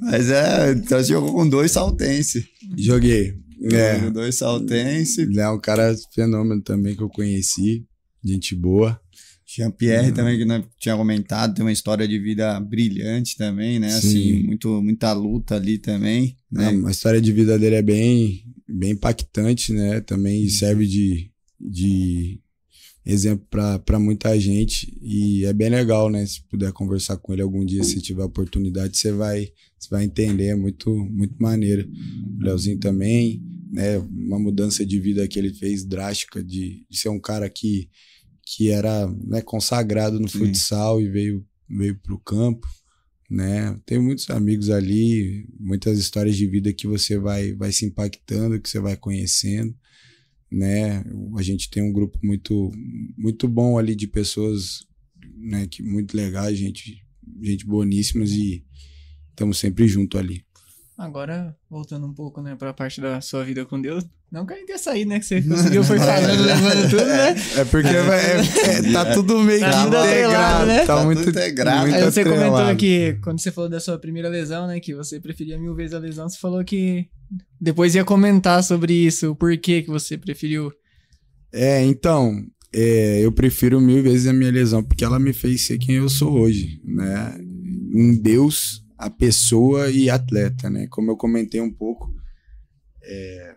Mas é, então você jogou com dois saltense. Joguei. É. Com dois saltense. É um cara fenômeno também que eu conheci. Gente boa. Jean-Pierre uhum.
também, que né, tinha comentado, tem uma história de vida brilhante também, né? Assim, Sim. Assim, muito, muita luta ali também. Ah, né? É, a
história de vida dele é bem, bem impactante, né? Também uhum. serve de, de exemplo para muita gente e é bem legal, né? Se puder conversar com ele algum dia, se tiver oportunidade, você vai, você vai entender, é muito, muito maneiro. O Leozinho também, né? Uma mudança de vida que ele fez drástica, de, de ser um cara que que era né, consagrado no Sim. futsal e veio, veio para o campo. Né? Tem muitos amigos ali, muitas histórias de vida que você vai, vai se impactando, que você vai conhecendo. Né? A gente tem um grupo muito, muito bom ali de pessoas né, que muito legais, gente, gente boníssimas e estamos sempre junto ali.
Agora, voltando um pouco, né, pra parte da sua vida com Deus, não que a gente ia sair, né, que você conseguiu, foi falando, né, é. levando tudo, né? É, é porque é. é, é, tá tudo meio tá que integrado, né? Tá, tá muito integrado. Aí você atrelado. comentou que, quando você falou da sua primeira lesão, né, que você preferia mil vezes a lesão, você falou que depois ia comentar sobre isso, o porquê que você preferiu.
É, então, é, eu prefiro mil vezes a minha lesão, porque ela me fez ser quem eu sou hoje, né? Em Deus a pessoa e atleta, né? Como eu comentei um pouco, é,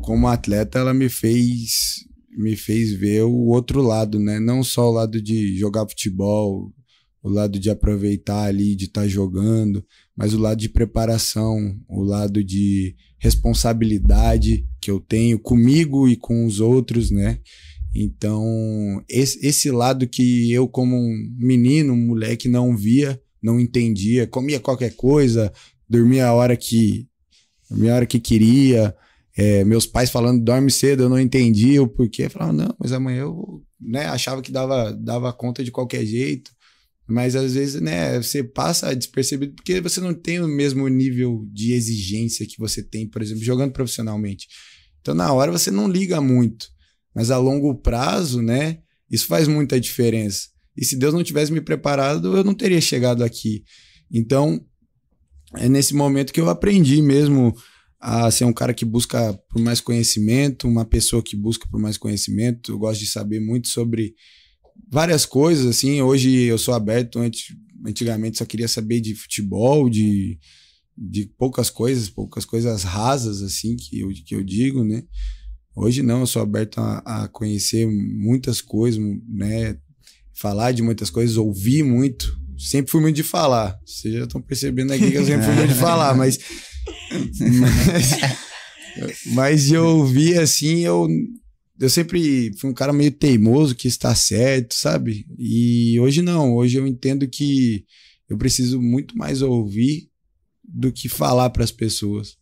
como atleta ela me fez me fez ver o outro lado, né? Não só o lado de jogar futebol, o lado de aproveitar ali, de estar tá jogando, mas o lado de preparação, o lado de responsabilidade que eu tenho comigo e com os outros, né? Então, esse, esse lado que eu, como um menino, um moleque, não via, não entendia, comia qualquer coisa, dormia a hora que dormia a hora que queria. É, meus pais falando dorme cedo, eu não entendia o porquê. Eu falava, não, mas amanhã eu né, achava que dava, dava conta de qualquer jeito. Mas às vezes, né, você passa despercebido porque você não tem o mesmo nível de exigência que você tem, por exemplo, jogando profissionalmente. Então, na hora você não liga muito, mas a longo prazo, né, isso faz muita diferença. E se Deus não tivesse me preparado, eu não teria chegado aqui. Então, é nesse momento que eu aprendi mesmo a ser um cara que busca por mais conhecimento, uma pessoa que busca por mais conhecimento. Eu gosto de saber muito sobre várias coisas, assim. Hoje eu sou aberto, antigamente só queria saber de futebol, de, de poucas coisas, poucas coisas rasas, assim, que eu, que eu digo, né? Hoje não, eu sou aberto a, a conhecer muitas coisas, né? falar de muitas coisas, ouvir muito. Sempre fui muito de falar. Vocês já estão percebendo aqui que eu sempre fui muito de falar, mas. Mas, eu ouvir assim, eu, eu sempre fui um cara meio teimoso que está certo, sabe? E hoje não. Hoje eu entendo que eu preciso muito mais ouvir do que falar para as pessoas.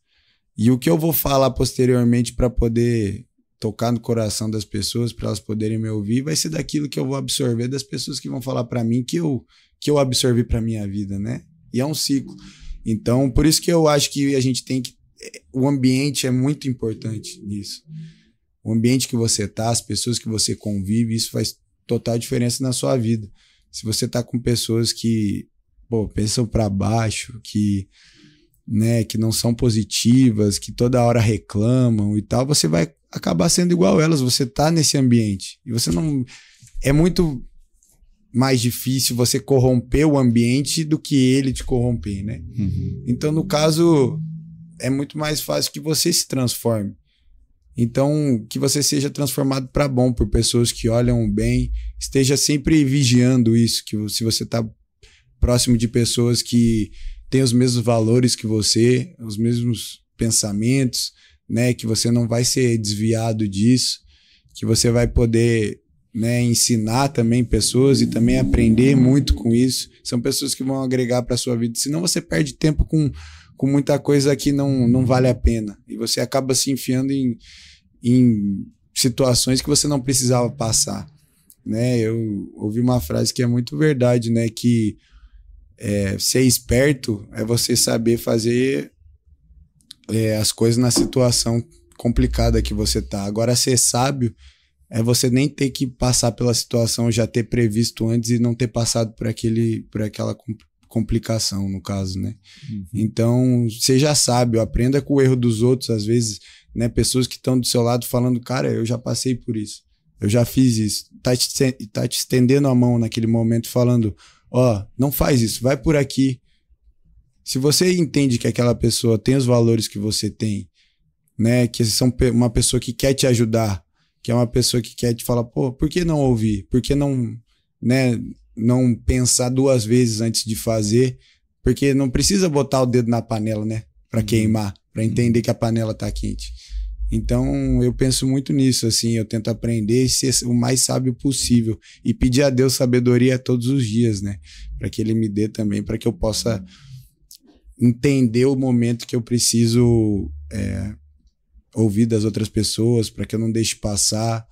E o que eu vou falar posteriormente para poder tocar no coração das pessoas para elas poderem me ouvir, vai ser daquilo que eu vou absorver das pessoas que vão falar para mim que eu que eu absorvi para minha vida, né? E é um ciclo. Então, por isso que eu acho que a gente tem que eh, o ambiente é muito importante nisso. O ambiente que você tá, as pessoas que você convive, isso faz total diferença na sua vida. Se você tá com pessoas que, pô, pensam para baixo, que né, que não são positivas, que toda hora reclamam e tal, você vai acabar sendo igual elas, você tá nesse ambiente. E você não é muito mais difícil você corromper o ambiente do que ele te corromper, né? Uhum. Então, no caso, é muito mais fácil que você se transforme. Então, que você seja transformado para bom por pessoas que olham bem, esteja sempre vigiando isso, que se você está próximo de pessoas que tem os mesmos valores que você, os mesmos pensamentos, né? Que você não vai ser desviado disso, que você vai poder né, ensinar também pessoas e também aprender muito com isso. São pessoas que vão agregar para sua vida. Senão você perde tempo com, com muita coisa que não, não vale a pena. E você acaba se enfiando em, em situações que você não precisava passar. Né? Eu ouvi uma frase que é muito verdade, né? Que é, ser esperto é você saber fazer é, as coisas na situação complicada que você tá. Agora, ser sábio é você nem ter que passar pela situação, já ter previsto antes e não ter passado por, aquele, por aquela complicação, no caso, né? Uhum. Então, seja sábio, aprenda com o erro dos outros, às vezes, né? Pessoas que estão do seu lado falando, cara, eu já passei por isso, eu já fiz isso. Tá te, tá te estendendo a mão naquele momento, falando, ó, não faz isso, vai por aqui. Se você entende que aquela pessoa tem os valores que você tem, né, que são uma pessoa que quer te ajudar, que é uma pessoa que quer te falar, pô, por que não ouvir? Por que não, né, não pensar duas vezes antes de fazer? Porque não precisa botar o dedo na panela, né, para uhum. queimar, para entender uhum. que a panela tá quente. Então, eu penso muito nisso, assim, eu tento aprender e ser o mais sábio possível e pedir a Deus sabedoria todos os dias, né? Para que ele me dê também, para que eu possa entender o momento que eu preciso é, ouvir das outras pessoas, para que eu não deixe passar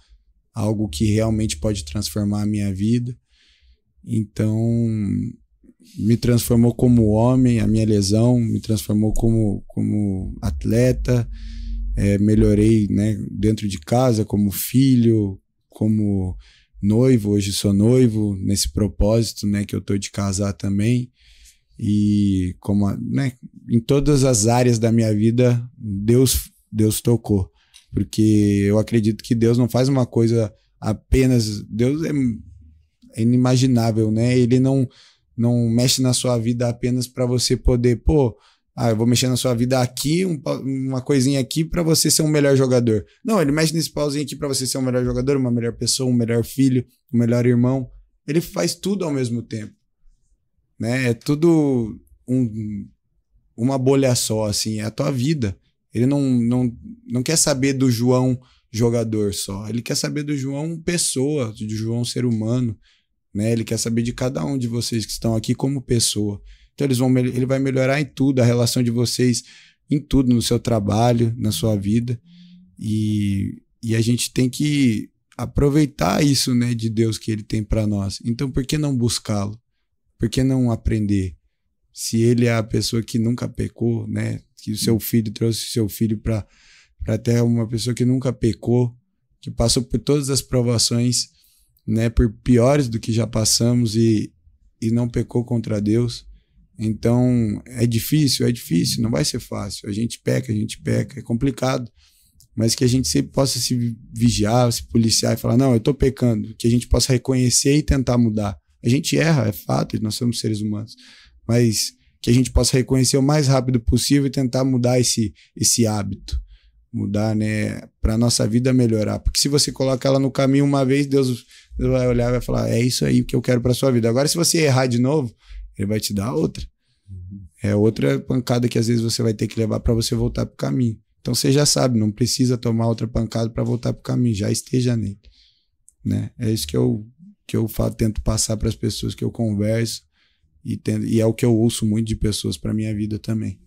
algo que realmente pode transformar a minha vida. Então, me transformou como homem, a minha lesão, me transformou como, como atleta, é, melhorei né, dentro de casa, como filho, como noivo. Hoje sou noivo, nesse propósito né, que eu estou de casar também. E como né, em todas as áreas da minha vida, Deus, Deus tocou. Porque eu acredito que Deus não faz uma coisa apenas. Deus é, é inimaginável, né? Ele não, não mexe na sua vida apenas para você poder, pô, ah, eu vou mexer na sua vida aqui, um, uma coisinha aqui para você ser um melhor jogador. Não, ele mexe nesse pauzinho aqui para você ser um melhor jogador, uma melhor pessoa, um melhor filho, um melhor irmão. Ele faz tudo ao mesmo tempo. Né? É tudo um, uma bolha só, assim, é a tua vida. Ele não, não, não quer saber do João jogador só. Ele quer saber do João pessoa, do João ser humano. Né? Ele quer saber de cada um de vocês que estão aqui como pessoa. Então eles vão, ele vai melhorar em tudo, a relação de vocês em tudo, no seu trabalho, na sua vida. E, e a gente tem que aproveitar isso, né, de Deus que ele tem para nós. Então por que não buscá-lo? Por que não aprender? Se ele é a pessoa que nunca pecou, né, que o seu filho trouxe o seu filho para para terra, uma pessoa que nunca pecou, que passou por todas as provações, né, por piores do que já passamos e, e não pecou contra Deus. Então, é difícil, é difícil, não vai ser fácil. A gente peca, a gente peca, é complicado. Mas que a gente sempre possa se vigiar, se policiar e falar: não, eu estou pecando. Que a gente possa reconhecer e tentar mudar. A gente erra, é fato, nós somos seres humanos. Mas que a gente possa reconhecer o mais rápido possível e tentar mudar esse, esse hábito. Mudar, né? Para nossa vida melhorar. Porque se você coloca ela no caminho uma vez, Deus vai olhar e vai falar: é isso aí que eu quero para sua vida. Agora, se você errar de novo, ele vai te dar outra. Uhum. É outra pancada que às vezes você vai ter que levar para você voltar pro caminho. Então você já sabe, não precisa tomar outra pancada para voltar pro caminho, já esteja nele. Né? É isso que eu, que eu falo, tento passar para as pessoas que eu converso e, e é o que eu ouço muito de pessoas para minha vida também.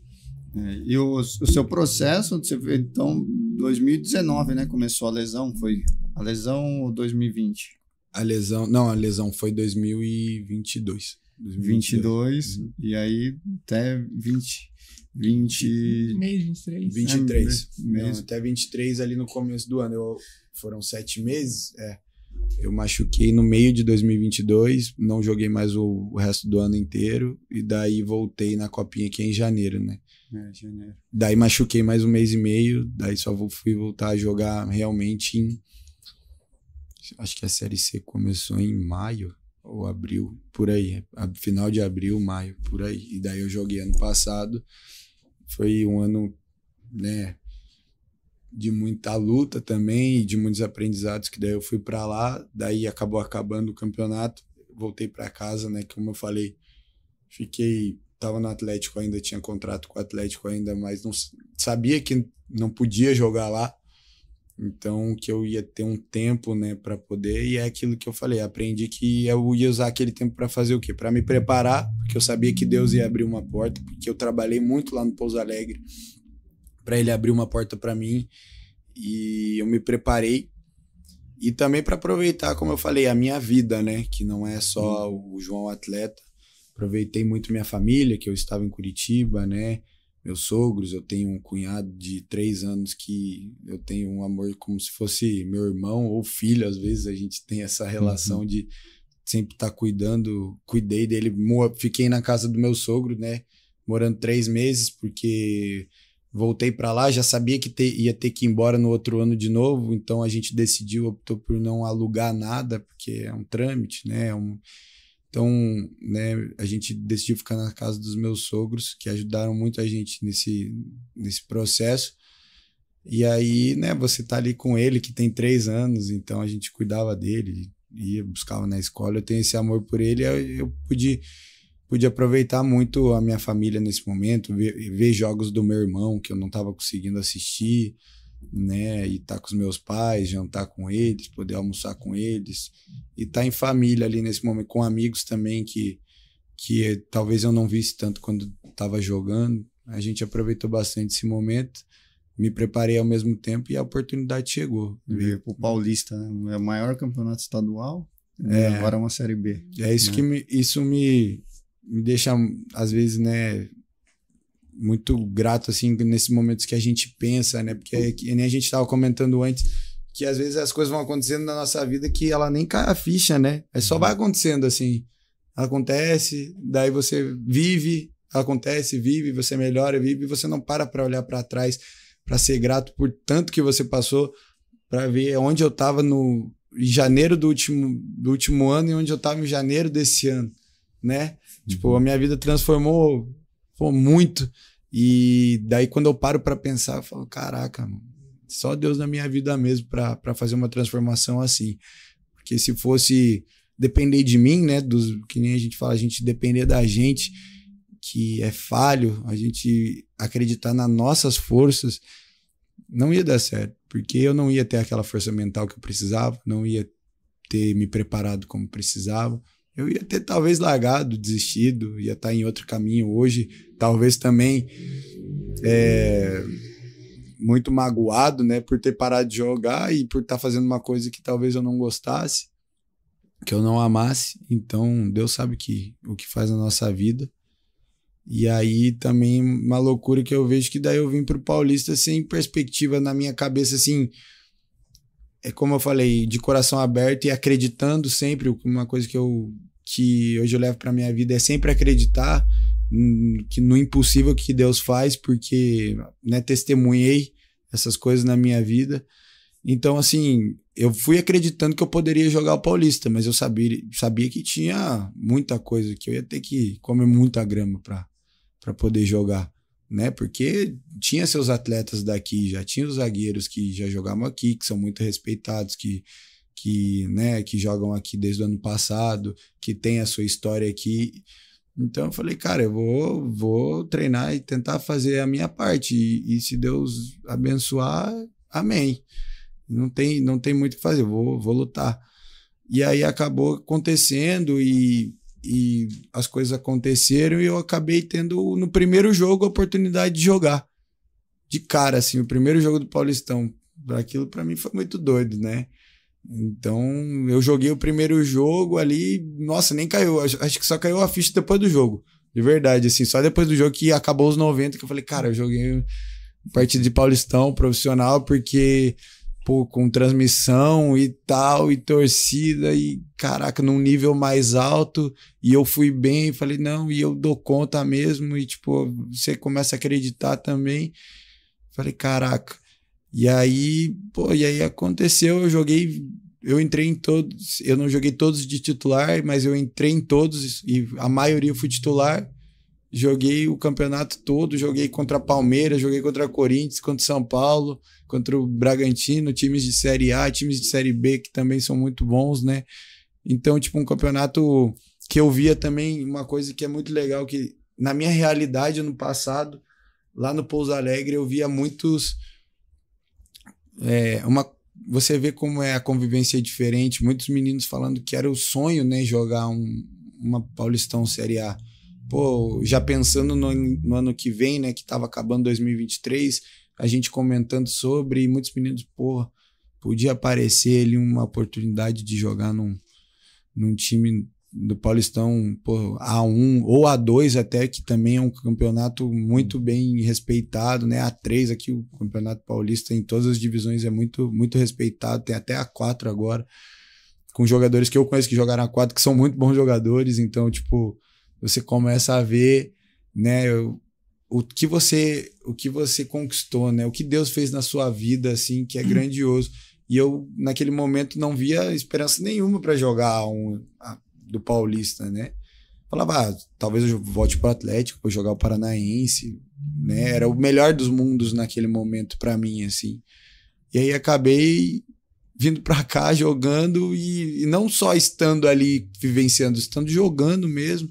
É, e o, o, seu processo, você, então, 2019, né? Começou a lesão, foi
a lesão ou 2020? A lesão, não, a lesão foi 2022. 2022. 22, uhum. E aí até 20. 20... Mês 23. 23. É, mês. Não, até 23 ali no começo do ano. Eu, foram sete meses, é. Eu machuquei no meio de 2022, não joguei mais o, o resto do ano inteiro. E daí voltei na copinha aqui em janeiro, né? É, janeiro. Daí machuquei mais um mês e meio, daí só fui voltar a jogar realmente em... Acho que a Série C começou em maio ou abril, por aí, final de abril, maio, por aí. E daí eu joguei ano passado. Foi um ano, né, de muita luta também, de muitos aprendizados que daí eu fui para lá, daí acabou acabando o campeonato, voltei para casa, né, como eu falei, fiquei tava no Atlético ainda, tinha contrato com o Atlético ainda, mas não sabia que não podia jogar lá. Então, que eu ia ter um tempo, né, para poder, e é aquilo que eu falei, aprendi que eu ia usar aquele tempo para fazer o quê? Para me preparar, porque eu sabia que Deus ia abrir uma porta, porque eu trabalhei muito lá no Pouso Alegre para ele abrir uma porta para mim, e eu me preparei e também para aproveitar, como eu falei, a minha vida, né, que não é só uhum. o João atleta. Aproveitei muito minha família, que eu estava em Curitiba, né? meus sogros, eu tenho um cunhado de três anos que eu tenho um amor como se fosse meu irmão ou filho, às vezes a gente tem essa uhum. relação uhum. de sempre estar tá cuidando, cuidei dele, fiquei na casa do meu sogro, né, morando três meses, porque voltei para lá, já sabia que te, ia ter que ir embora no outro ano de novo, então a gente decidiu, optou por não alugar nada, porque é um trâmite, né, é um, então, né, a gente decidiu ficar na casa dos meus sogros, que ajudaram muito a gente nesse, nesse processo. E aí, né, você tá ali com ele, que tem três anos, então a gente cuidava dele, ia, buscava na escola. Eu tenho esse amor por ele, eu, eu pude, pude aproveitar muito a minha família nesse momento, ver, ver jogos do meu irmão que eu não estava conseguindo assistir né? E estar tá com os meus pais, jantar com eles, poder almoçar com eles e estar tá em família ali nesse momento com amigos também que que talvez eu não visse tanto quando estava jogando. A gente aproveitou bastante esse momento, me preparei ao mesmo tempo e a oportunidade chegou. Né? Veio o Paulista, né? é o maior campeonato
estadual. É, agora é uma série B. É isso né? que
me, isso me, me deixa às vezes, né, muito grato, assim, nesses momentos que a gente pensa, né? Porque é que nem a gente estava comentando antes, que às vezes as coisas vão acontecendo na nossa vida que ela nem cai a ficha, né? É só uhum. vai acontecendo, assim. Acontece, daí você vive, acontece, vive, você melhora, vive, e você não para para olhar para trás, para ser grato por tanto que você passou, para ver onde eu estava no em janeiro do último, do último ano e onde eu estava em janeiro desse ano, né? Tipo, uhum. a minha vida transformou pô, muito. E daí, quando eu paro para pensar, eu falo: caraca, só Deus na minha vida mesmo para fazer uma transformação assim. Porque se fosse depender de mim, né? Dos, que nem a gente fala, a gente depender da gente, que é falho, a gente acreditar nas nossas forças, não ia dar certo. Porque eu não ia ter aquela força mental que eu precisava, não ia ter me preparado como precisava eu ia ter talvez largado, desistido, ia estar tá em outro caminho hoje, talvez também é, muito magoado, né, por ter parado de jogar e por estar tá fazendo uma coisa que talvez eu não gostasse, que eu não amasse. Então Deus sabe que o que faz na nossa vida. E aí também uma loucura que eu vejo que daí eu vim para o Paulista sem perspectiva na minha cabeça assim é como eu falei, de coração aberto e acreditando sempre. Uma coisa que eu que hoje eu levo para minha vida é sempre acreditar que no impossível que Deus faz, porque né, testemunhei essas coisas na minha vida. Então, assim, eu fui acreditando que eu poderia jogar o Paulista, mas eu sabia, sabia que tinha muita coisa, que eu ia ter que comer muita grama para poder jogar né? Porque tinha seus atletas daqui, já tinha os zagueiros que já jogavam aqui, que são muito respeitados, que que, né, que jogam aqui desde o ano passado, que tem a sua história aqui. Então eu falei, cara, eu vou, vou treinar e tentar fazer a minha parte. E, e se Deus abençoar, amém. Não tem, não tem muito o que fazer, vou, vou lutar. E aí acabou acontecendo e e as coisas aconteceram e eu acabei tendo no primeiro jogo a oportunidade de jogar. De cara, assim, o primeiro jogo do Paulistão. Aquilo para mim foi muito doido, né? Então, eu joguei o primeiro jogo ali, nossa, nem caiu, acho que só caiu a ficha depois do jogo. De verdade, assim, só depois do jogo que acabou os 90 que eu falei, cara, eu joguei partida de Paulistão profissional porque pô, com transmissão e tal, e torcida, e caraca, num nível mais alto. E eu fui bem, falei, não, e eu dou conta mesmo, e tipo, você começa a acreditar também. Falei, caraca. E aí, pô, e aí aconteceu, eu joguei. Eu entrei em todos, eu não joguei todos de titular, mas eu entrei em todos e a maioria fui titular. Joguei o campeonato todo, joguei contra Palmeiras, joguei contra Corinthians, contra São Paulo, contra o Bragantino, times de Série A, times de Série B que também são muito bons, né? Então, tipo, um campeonato que eu via também uma coisa que é muito legal, que na minha realidade no passado, lá no Pouso Alegre, eu via muitos. É, uma, você vê como é a convivência diferente, muitos meninos falando que era o sonho, né, jogar um, uma Paulistão Série A pô, já pensando no, no ano que vem, né, que estava acabando 2023, a gente comentando sobre, e muitos meninos, pô, podia aparecer ali uma oportunidade de jogar num, num time do Paulistão pô, A1 ou A2 até, que também é um campeonato muito hum. bem respeitado, né? A3 aqui, o Campeonato Paulista em todas as divisões é muito, muito respeitado, tem até A4 agora, com jogadores que eu conheço que jogaram A4, que são muito bons jogadores, então, tipo, você começa a ver, né, o, o que você o que você conquistou, né? O que Deus fez na sua vida assim, que é uhum. grandioso. E eu naquele momento não via esperança nenhuma para jogar um a, do Paulista, né? Falava, ah, talvez eu volte para o Atlético, para jogar o Paranaense, né? Uhum. Era o melhor dos mundos naquele momento para mim, assim. E aí acabei vindo para cá jogando e, e, não só estando ali vivenciando, estando jogando mesmo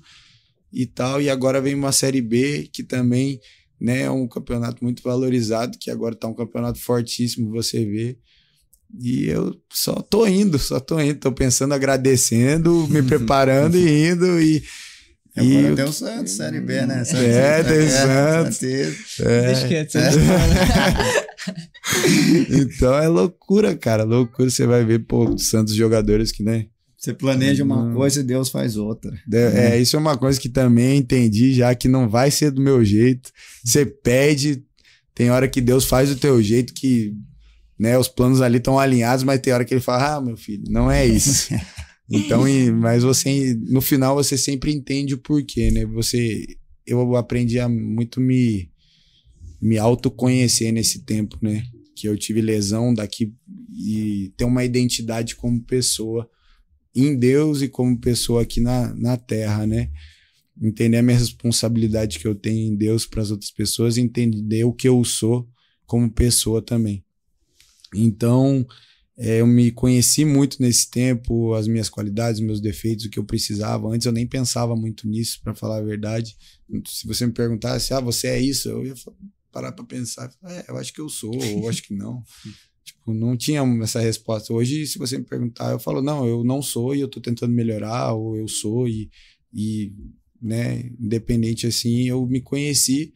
e tal. E agora vem uma Série B, que também né, é um campeonato muito valorizado, que agora está um campeonato fortíssimo, você vê. E eu só tô indo, só tô indo, tô pensando, agradecendo, me preparando e indo e é, e agora tem o
Santos, Série B, né? É, Santos, é, tem o é, Santos. É. Deixa quieto. É.
então é loucura, cara. Loucura. Você vai ver, pô, Santos jogadores que, né?
Você planeja uma coisa
e Deus faz outra. É, é, isso é uma coisa que também entendi, já que não vai ser do meu jeito. Você pede, tem hora que Deus faz do teu jeito, que né, os planos ali estão alinhados, mas tem hora que ele fala: Ah, meu filho, não é isso. então, e, mas você, no final, você sempre entende o porquê, né? Você, eu aprendi a muito me, me autoconhecer nesse tempo, né? Que eu tive lesão daqui e ter uma identidade como pessoa em Deus e como pessoa aqui na, na Terra, né? Entender a minha responsabilidade que eu tenho em Deus para as outras pessoas, entender o que eu sou como pessoa também. Então, é, eu me conheci muito nesse tempo, as minhas qualidades, meus defeitos, o que eu precisava. Antes eu nem pensava muito nisso, para falar a verdade. Se você me perguntasse, ah, você é isso, eu ia parar para pensar. É, eu acho que eu sou, ou acho que não. Tipo, não tinha essa resposta. Hoje, se você me perguntar, eu falo, não, eu não sou e eu estou tentando melhorar, ou eu sou e, e, né, independente assim, eu me conheci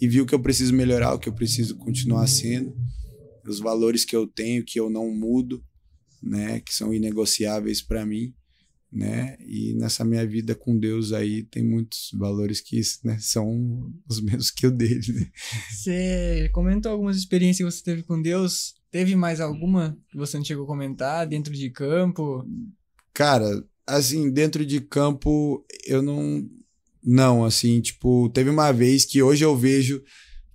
e vi o que eu preciso melhorar, o que eu preciso continuar sendo, os valores que eu tenho, que eu não mudo, né, que são inegociáveis para mim, né, e nessa minha vida com Deus aí tem muitos valores que né, são os mesmos que o dele, né?
Você comentou algumas experiências que você teve com Deus, Teve mais alguma que você não chegou a comentar dentro de campo?
Cara, assim, dentro de campo, eu não. Não, assim, tipo, teve uma vez que hoje eu vejo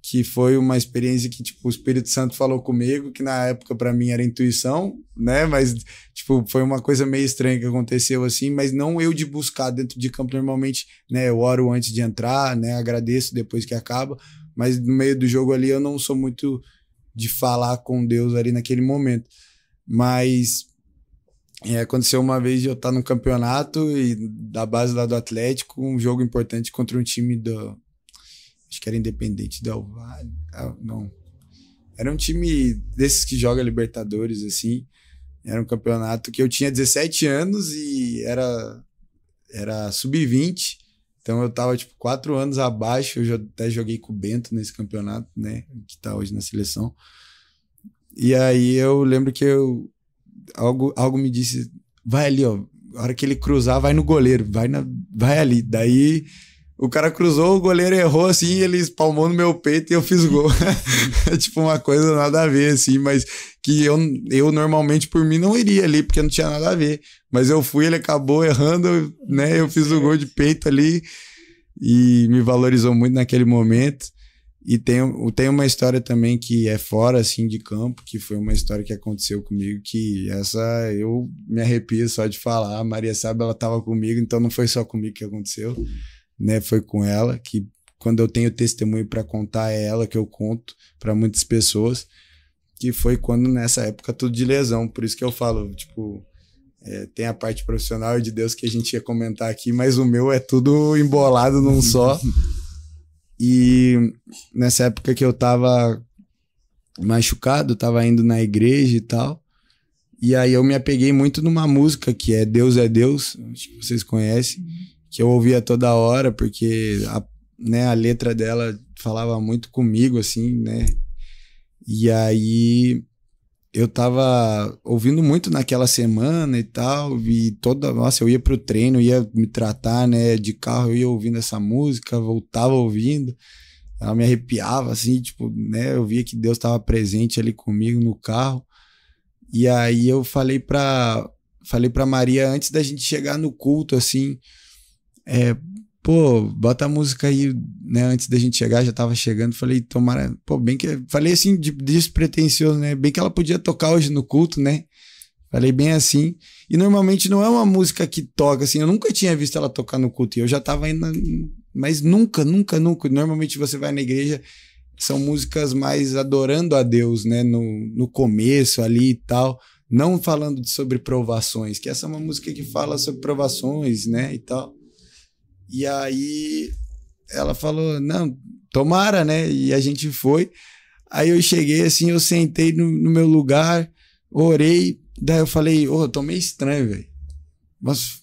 que foi uma experiência que, tipo, o Espírito Santo falou comigo, que na época para mim era intuição, né? Mas, tipo, foi uma coisa meio estranha que aconteceu assim, mas não eu de buscar dentro de campo normalmente, né? Eu oro antes de entrar, né? Agradeço depois que acaba, mas no meio do jogo ali eu não sou muito de falar com Deus ali naquele momento. Mas é, aconteceu uma vez de eu estar no campeonato e da base lá do Atlético, um jogo importante contra um time do. Acho que era Independente Del Vale. Ah, não. Era um time desses que joga Libertadores, assim. Era um campeonato que eu tinha 17 anos e era, era sub-20. Então eu tava, tipo, quatro anos abaixo, eu já até joguei com o Bento nesse campeonato, né? Que tá hoje na seleção. E aí eu lembro que eu. Algo, algo me disse, vai ali, ó. A hora que ele cruzar, vai no goleiro, vai, na, vai ali. Daí o cara cruzou, o goleiro errou assim, ele espalmou no meu peito e eu fiz gol. tipo, uma coisa nada a ver, assim, mas que eu, eu normalmente por mim não iria ali, porque não tinha nada a ver. Mas eu fui, ele acabou errando, né? Eu fiz o um gol de peito ali e me valorizou muito naquele momento. E tem, tem uma história também que é fora, assim, de campo, que foi uma história que aconteceu comigo, que essa eu me arrepio só de falar. A Maria sabe, ela estava comigo, então não foi só comigo que aconteceu, né? Foi com ela, que quando eu tenho testemunho para contar, é ela que eu conto para muitas pessoas, que foi quando nessa época tudo de lesão. Por isso que eu falo, tipo, é, tem a parte profissional e de Deus que a gente ia comentar aqui, mas o meu é tudo embolado num só. E nessa época que eu tava machucado, tava indo na igreja e tal. E aí eu me apeguei muito numa música que é Deus é Deus, acho que vocês conhecem, que eu ouvia toda hora, porque a, né, a letra dela falava muito comigo, assim, né? E aí eu tava ouvindo muito naquela semana e tal, e toda, nossa, eu ia pro treino, ia me tratar, né, de carro, eu ia ouvindo essa música, voltava ouvindo, ela me arrepiava, assim, tipo, né, eu via que Deus estava presente ali comigo no carro, e aí eu falei pra, falei pra Maria, antes da gente chegar no culto, assim, é, pô, bota a música aí, né? Antes da gente chegar, já tava chegando. Falei, tomara, pô, bem que. Falei assim, de, despretensioso, né? Bem que ela podia tocar hoje no culto, né? Falei bem assim. E normalmente não é uma música que toca, assim. Eu nunca tinha visto ela tocar no culto. E eu já tava indo. Mas nunca, nunca, nunca. Normalmente você vai na igreja, são músicas mais adorando a Deus, né? No, no começo ali e tal. Não falando sobre provações, que essa é uma música que fala sobre provações, né? E tal. E aí ela falou: não, tomara, né? E a gente foi. Aí eu cheguei assim, eu sentei no, no meu lugar, orei. Daí eu falei: ô, oh, tô meio estranho, velho. Mas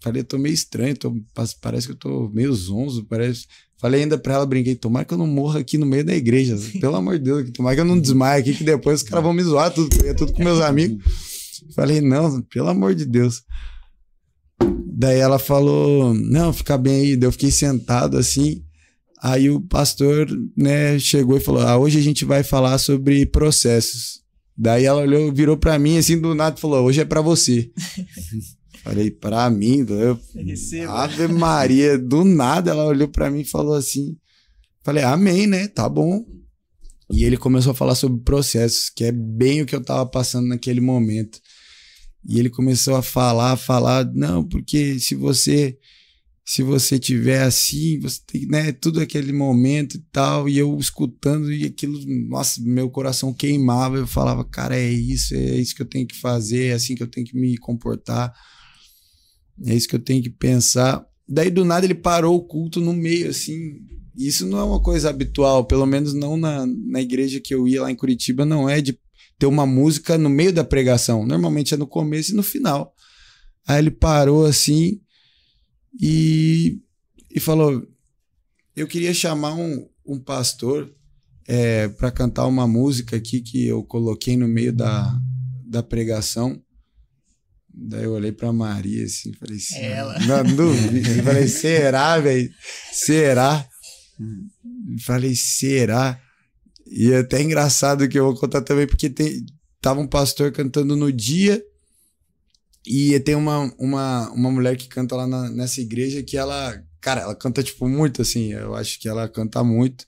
falei: tô meio estranho, tô, parece que eu tô meio zonzo, parece. Falei ainda pra ela, brinquei, tomara que eu não morra aqui no meio da igreja. Pelo amor de Deus, tomara que eu não desmaie aqui, que depois os caras vão me zoar tudo, é tudo com meus amigos. Falei, não, pelo amor de Deus. Daí ela falou: Não, fica bem aí. Daí eu fiquei sentado assim. Aí o pastor né, chegou e falou: Ah, hoje a gente vai falar sobre processos. Daí ela olhou, virou para mim assim do nada e falou: Hoje é para você. Falei, pra mim, eu, Ave Maria, do nada ela olhou para mim e falou assim. Falei, amém, né? Tá bom. E ele começou a falar sobre processos, que é bem o que eu tava passando naquele momento. E ele começou a falar, falar, não, porque se você se você tiver assim, você tem, né, tudo aquele momento e tal, e eu escutando e aquilo, nossa, meu coração queimava, eu falava, cara, é isso, é isso que eu tenho que fazer, é assim que eu tenho que me comportar. É isso que eu tenho que pensar. Daí do nada ele parou o culto no meio assim. Isso não é uma coisa habitual, pelo menos não na, na igreja que eu ia lá em Curitiba, não é de ter uma música no meio da pregação. Normalmente é no começo e no final. Aí ele parou assim e, e falou: Eu queria chamar um, um pastor é, para cantar uma música aqui que eu coloquei no meio da, da pregação. Daí eu olhei pra Maria assim, falei assim, Ela. não duvido. falei, será, velho? Será? Falei, será? E é até engraçado que eu vou contar também, porque tem, tava um pastor cantando no dia e tem uma, uma, uma mulher que canta lá na, nessa igreja que ela, cara, ela canta, tipo, muito, assim, eu acho que ela canta muito.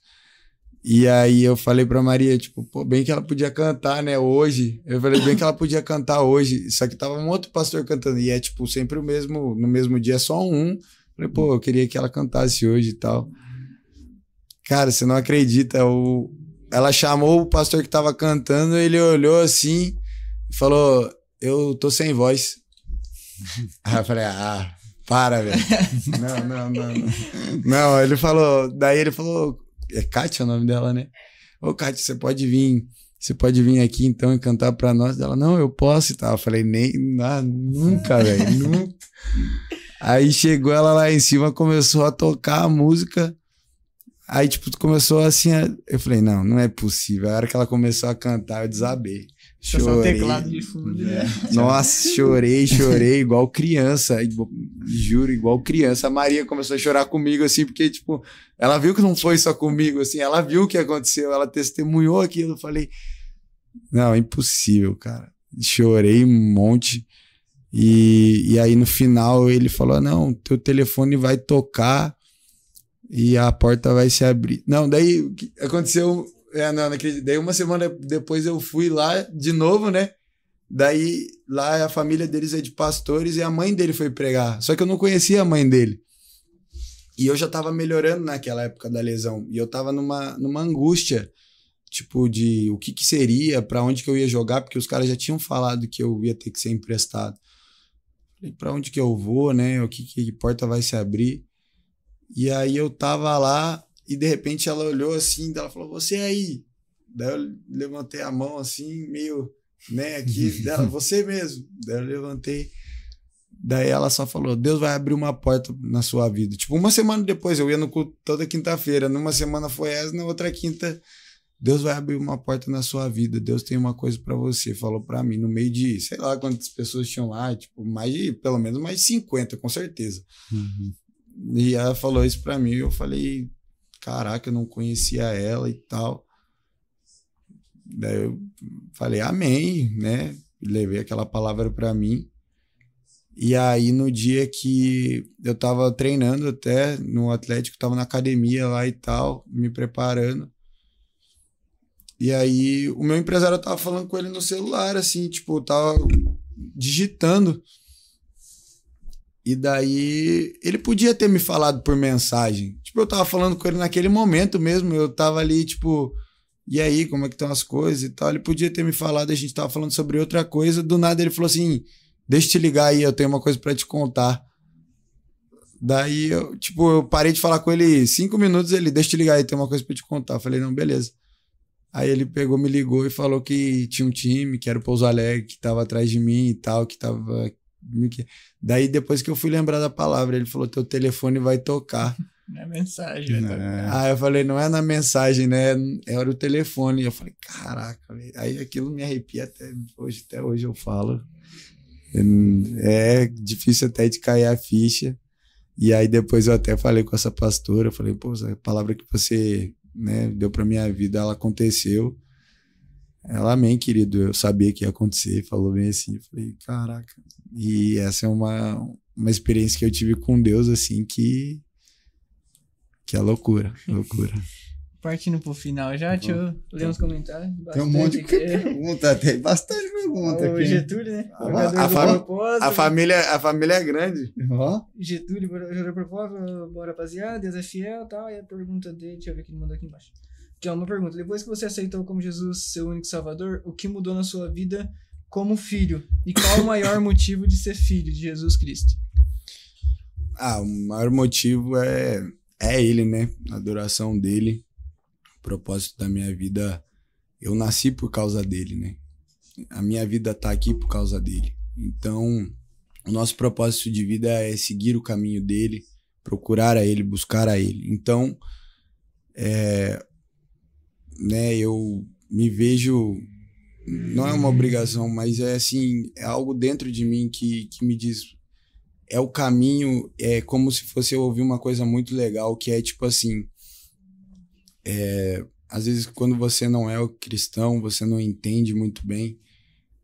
E aí eu falei pra Maria, tipo, pô, bem que ela podia cantar, né, hoje. Eu falei, bem que ela podia cantar hoje. Só que tava um outro pastor cantando. E é, tipo, sempre o mesmo, no mesmo dia, só um. falei, pô, eu queria que ela cantasse hoje e tal. Cara, você não acredita, o, ela chamou o pastor que tava cantando, ele olhou assim e falou: Eu tô sem voz. Aí eu falei: Ah, para, velho. não, não, não, não. Não, ele falou. Daí ele falou: É Kátia o nome dela, né? Ô, Kátia, você pode vir. Você pode vir aqui então e cantar pra nós? Ela, não, eu posso e tal. Eu falei, nem, não, nunca, velho, nunca. Aí chegou ela lá em cima, começou a tocar a música. Aí, tipo, começou assim. Eu falei, não, não é possível. A hora que ela começou a cantar, eu desabei. Chorei. Teclado de
fundo, é. né? Nossa, chorei, chorei,
igual criança. juro, igual criança. A Maria começou a chorar comigo, assim, porque, tipo, ela viu que não foi só comigo, assim, ela viu o que aconteceu, ela testemunhou aquilo. Eu falei, não, é impossível, cara. Chorei um monte. E, e aí, no final, ele falou: não, teu telefone vai tocar e a porta vai se abrir. Não, daí aconteceu. É, não, não acredito. Daí uma semana depois eu fui lá de novo, né? Daí lá a família deles é de pastores e a mãe dele foi pregar. Só que eu não conhecia a mãe dele. E eu já tava melhorando naquela época da lesão. E eu tava numa, numa angústia, tipo, de o que que seria, para onde que eu ia jogar, porque os caras já tinham falado que eu ia ter que ser emprestado. Falei, pra onde que eu vou, né? O que que porta vai se abrir? E aí eu tava lá e de repente ela olhou assim, ela falou: "Você é aí?" Daí eu levantei a mão assim, meio, né, aqui dela, "Você mesmo". Daí eu levantei. Daí ela só falou: "Deus vai abrir uma porta na sua vida". Tipo, uma semana depois eu ia no culto toda quinta-feira, numa semana foi essa, na outra quinta Deus vai abrir uma porta na sua vida. Deus tem uma coisa para você. Falou para mim no meio de, sei lá quantas pessoas tinham lá, tipo, mais de, pelo menos mais de 50, com certeza. Uhum. E ela falou isso pra mim, e eu falei, caraca, eu não conhecia ela e tal. Daí eu falei, amém, né? Levei aquela palavra para mim. E aí, no dia que eu tava treinando até no Atlético, tava na academia lá e tal, me preparando. E aí, o meu empresário tava falando com ele no celular, assim, tipo, tava digitando. E daí ele podia ter me falado por mensagem. Tipo, eu tava falando com ele naquele momento mesmo, eu tava ali, tipo, e aí, como é que estão as coisas e tal. Ele podia ter me falado, a gente tava falando sobre outra coisa, do nada ele falou assim: "Deixa eu te ligar aí, eu tenho uma coisa para te contar". Daí eu, tipo, eu parei de falar com ele cinco minutos, ele, deixa eu te ligar aí, tem uma coisa para te contar. Eu falei, não, beleza. Aí ele pegou, me ligou e falou que tinha um time, que era o Pouso Alegre, que tava atrás de mim e tal, que tava Daí, depois que eu fui lembrar da palavra, ele falou: teu telefone vai tocar.
Na mensagem, é. Aí
eu falei, não é na mensagem, né? Era o telefone. Eu falei, caraca, aí aquilo me arrepia até hoje, até hoje eu falo. É, é difícil até de cair a ficha. E aí depois eu até falei com essa pastora, eu falei, pô, a palavra que você né, deu para minha vida, ela aconteceu. Ela, amém, querido, eu sabia que ia acontecer, falou bem assim, falei, caraca. E essa é uma, uma experiência que eu tive com Deus, assim, que, que é loucura, loucura.
Partindo pro final já, deixa eu uhum. ler uns comentários. Tem um monte de
pergunta,
tem bastante pergunta o Getúlio, né? a, fam a, família, a família é grande. Uhum.
Getúlio, jogador proposta bora rapaziada, Deus é fiel e tal. E a pergunta dele, deixa eu ver que ele mandou aqui embaixo. Que é uma pergunta. Depois que você aceitou como Jesus seu único salvador, o que mudou na sua vida como filho. E qual o maior motivo de ser filho de Jesus
Cristo? Ah, o maior motivo é, é ele, né? A adoração dele, o propósito da minha vida. Eu nasci por causa dele, né? A minha vida tá aqui por causa dele. Então, o nosso propósito de vida é seguir o caminho dele, procurar a ele, buscar a ele. Então, é, né, eu me vejo não é uma uhum. obrigação, mas é assim, é algo dentro de mim que, que me diz é o caminho, é como se fosse eu ouvir uma coisa muito legal, que é tipo assim, é, às vezes quando você não é o cristão, você não entende muito bem,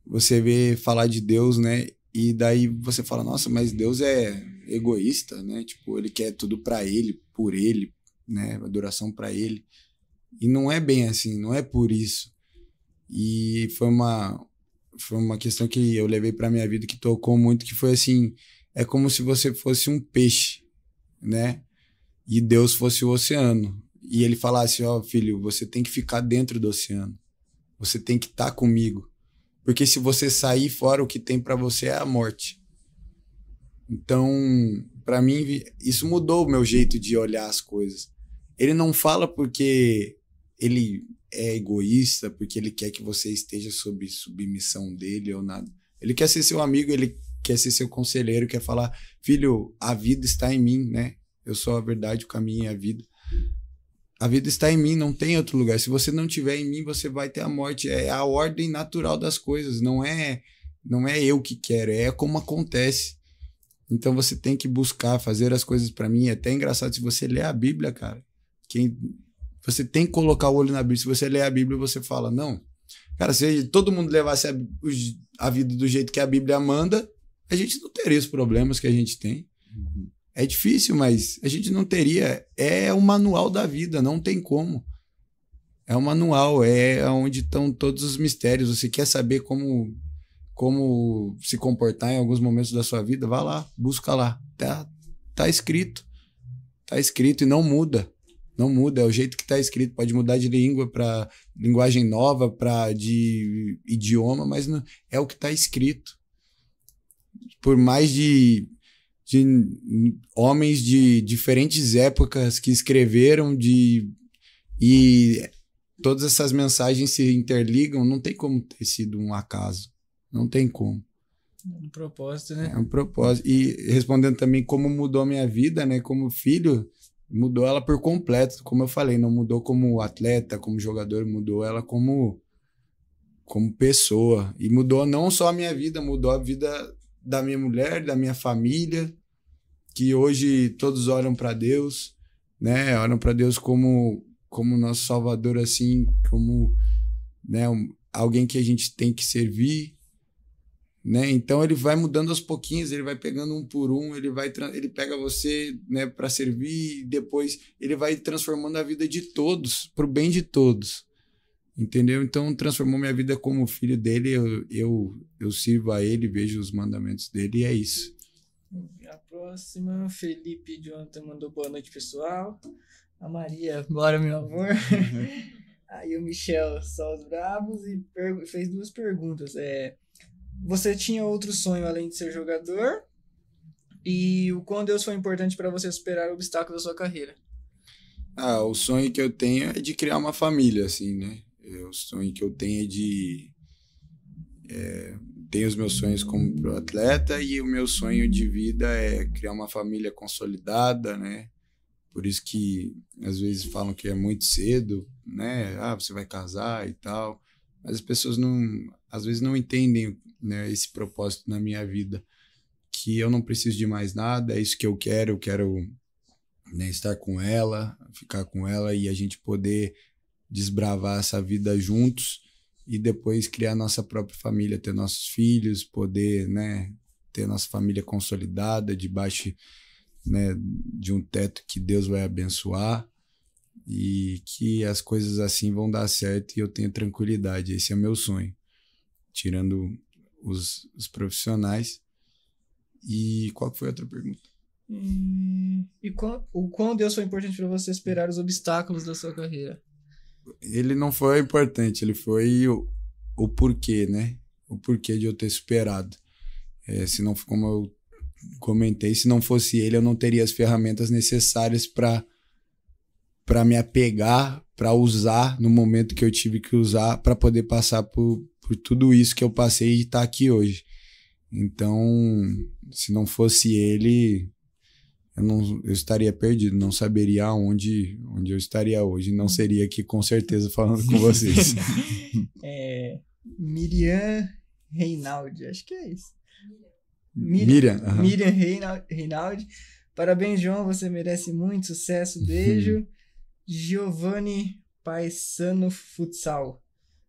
você vê falar de Deus, né? E daí você fala, nossa, mas Deus é egoísta, né? Tipo, ele quer tudo para ele, por ele, né? Adoração para ele. E não é bem assim, não é por isso. E foi uma, foi uma questão que eu levei para minha vida que tocou muito, que foi assim, é como se você fosse um peixe, né? E Deus fosse o oceano. E ele falasse, assim, ó, oh, filho, você tem que ficar dentro do oceano. Você tem que estar tá comigo. Porque se você sair fora, o que tem para você é a morte. Então, para mim, isso mudou o meu jeito de olhar as coisas. Ele não fala porque ele é egoísta porque ele quer que você esteja sob submissão dele ou nada. Ele quer ser seu amigo, ele quer ser seu conselheiro, quer falar, filho, a vida está em mim, né? Eu sou a verdade, o caminho e a vida. A vida está em mim, não tem outro lugar. Se você não tiver em mim, você vai ter a morte. É a ordem natural das coisas, não é não é eu que quero, é como acontece. Então você tem que buscar fazer as coisas para mim. É até engraçado se você ler a Bíblia, cara. Quem você tem que colocar o olho na Bíblia. Se você ler a Bíblia, você fala, não. Cara, se todo mundo levasse a, a vida do jeito que a Bíblia manda, a gente não teria os problemas que a gente tem. Uhum. É difícil, mas a gente não teria. É o manual da vida, não tem como. É o manual, é onde estão todos os mistérios. Você quer saber como como se comportar em alguns momentos da sua vida? Vá lá, busca lá. Tá, tá escrito. Tá escrito e não muda. Não muda, é o jeito que está escrito. Pode mudar de língua para linguagem nova, para de idioma, mas não, é o que está escrito. Por mais de, de homens de diferentes épocas que escreveram de e todas essas mensagens se interligam, não tem como ter sido um acaso. Não tem como.
É um propósito, né? É um
propósito. E respondendo também como mudou a minha vida, né? Como filho, mudou ela por completo, como eu falei, não mudou como atleta, como jogador, mudou ela como como pessoa. E mudou não só a minha vida, mudou a vida da minha mulher, da minha família, que hoje todos olham para Deus, né? Olham para Deus como como nosso Salvador assim, como né, alguém que a gente tem que servir, né? Então ele vai mudando aos pouquinhos, ele vai pegando um por um, ele vai ele pega você, né, para servir, e depois ele vai transformando a vida de todos para o bem de todos. Entendeu? Então transformou minha vida como filho dele, eu, eu, eu sirvo a ele, vejo os mandamentos dele e é isso.
A próxima, Felipe Jonathan mandou boa noite, pessoal. A Maria, bora meu amor. Aí o Michel, só os bravos e fez duas perguntas. É, você tinha outro sonho além de ser jogador e o quão Deus foi importante para você superar o obstáculo da sua carreira?
Ah, o sonho que eu tenho é de criar uma família, assim, né? É, o sonho que eu tenho é de. É, tenho os meus sonhos como atleta e o meu sonho de vida é criar uma família consolidada, né? Por isso que às vezes falam que é muito cedo, né? Ah, você vai casar e tal. Mas as pessoas não, às vezes não entendem né, esse propósito na minha vida, que eu não preciso de mais nada, é isso que eu quero, eu quero né, estar com ela, ficar com ela e a gente poder desbravar essa vida juntos e depois criar nossa própria família, ter nossos filhos, poder, né, ter nossa família consolidada debaixo né, de um teto que Deus vai abençoar e que as coisas assim vão dar certo e eu tenho tranquilidade. Esse é meu sonho. Tirando os, os profissionais. E qual foi a outra pergunta?
Hum, e qual, o quão Deus foi importante para você esperar os obstáculos da sua carreira?
Ele não foi importante, ele foi o, o porquê, né? O porquê de eu ter superado. É, se não, como eu comentei, se não fosse ele, eu não teria as ferramentas necessárias para para me apegar, para usar no momento que eu tive que usar, para poder passar por, por tudo isso que eu passei e estar tá aqui hoje. Então, se não fosse ele, eu, não, eu estaria perdido, não saberia onde, onde eu estaria hoje, não seria aqui com certeza falando com vocês.
é, Miriam Reinaldi, acho que é isso. Miriam, Miriam, Miriam Reinaldi, Reinaldi. Parabéns, João, você merece muito sucesso, beijo. Giovanni Paisano Futsal.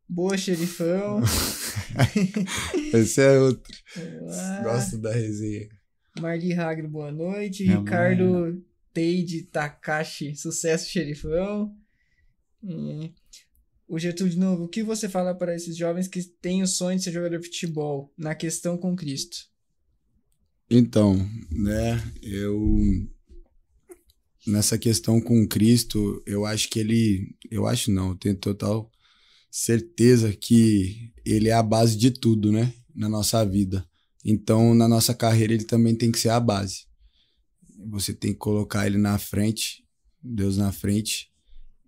Boa, xerifão.
Esse é outro. Gosto da resenha.
Marli Hagro, boa noite. Minha Ricardo mãe. Teide Takashi, sucesso, xerifão. Hum. O Getúlio de novo, o que você fala para esses jovens que têm o sonho de ser jogador de futebol na questão com Cristo?
Então, né, eu nessa questão com Cristo, eu acho que ele. Eu acho não, eu tenho total certeza que ele é a base de tudo, né? Na nossa vida. Então, na nossa carreira, ele também tem que ser a base. Você tem que colocar ele na frente, Deus na frente.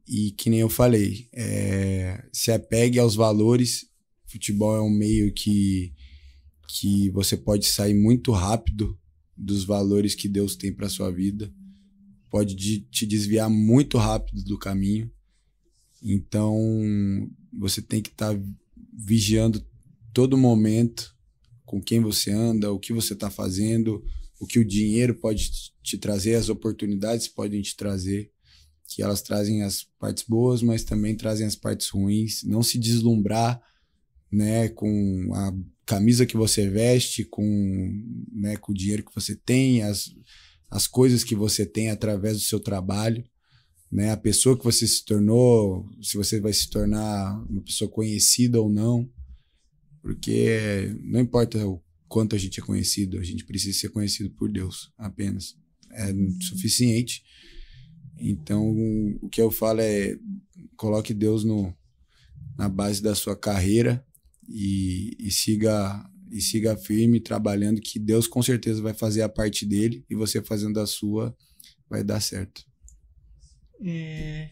E que nem eu falei, é, se apegue aos valores. Futebol é um meio que, que você pode sair muito rápido dos valores que Deus tem para sua vida pode te desviar muito rápido do caminho. Então, você tem que estar tá vigiando todo momento com quem você anda, o que você está fazendo, o que o dinheiro pode te trazer, as oportunidades podem te trazer, que elas trazem as partes boas, mas também trazem as partes ruins. Não se deslumbrar né, com a camisa que você veste, com, né, com o dinheiro que você tem, as as coisas que você tem através do seu trabalho, né? A pessoa que você se tornou, se você vai se tornar uma pessoa conhecida ou não, porque não importa o quanto a gente é conhecido, a gente precisa ser conhecido por Deus apenas, é uhum. suficiente. Então, o que eu falo é coloque Deus no, na base da sua carreira e, e siga e siga firme trabalhando que Deus com certeza vai fazer a parte dele e você fazendo a sua vai dar certo.
É...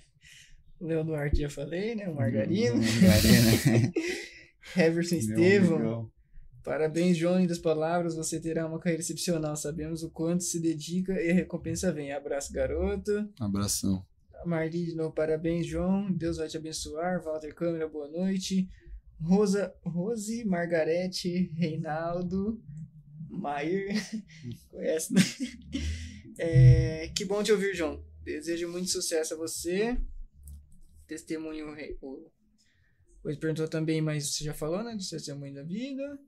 Léo Duarte já falei, né? Margarina.
Margarina.
Hum, é. Everson Estevam.
Parabéns, João das palavras. Você terá uma carreira excepcional. Sabemos o quanto se dedica e a recompensa vem. Abraço, garoto.
Abração.
Marli de novo, parabéns, João. Deus vai te abençoar. Walter Câmara, boa noite. Rosa, Rose, Margarete, Reinaldo, Maier, conhece, né? É, que bom te ouvir, João. Desejo muito sucesso a você. Testemunho. O, o perguntou também, mas você já falou, né? Do testemunho da vida.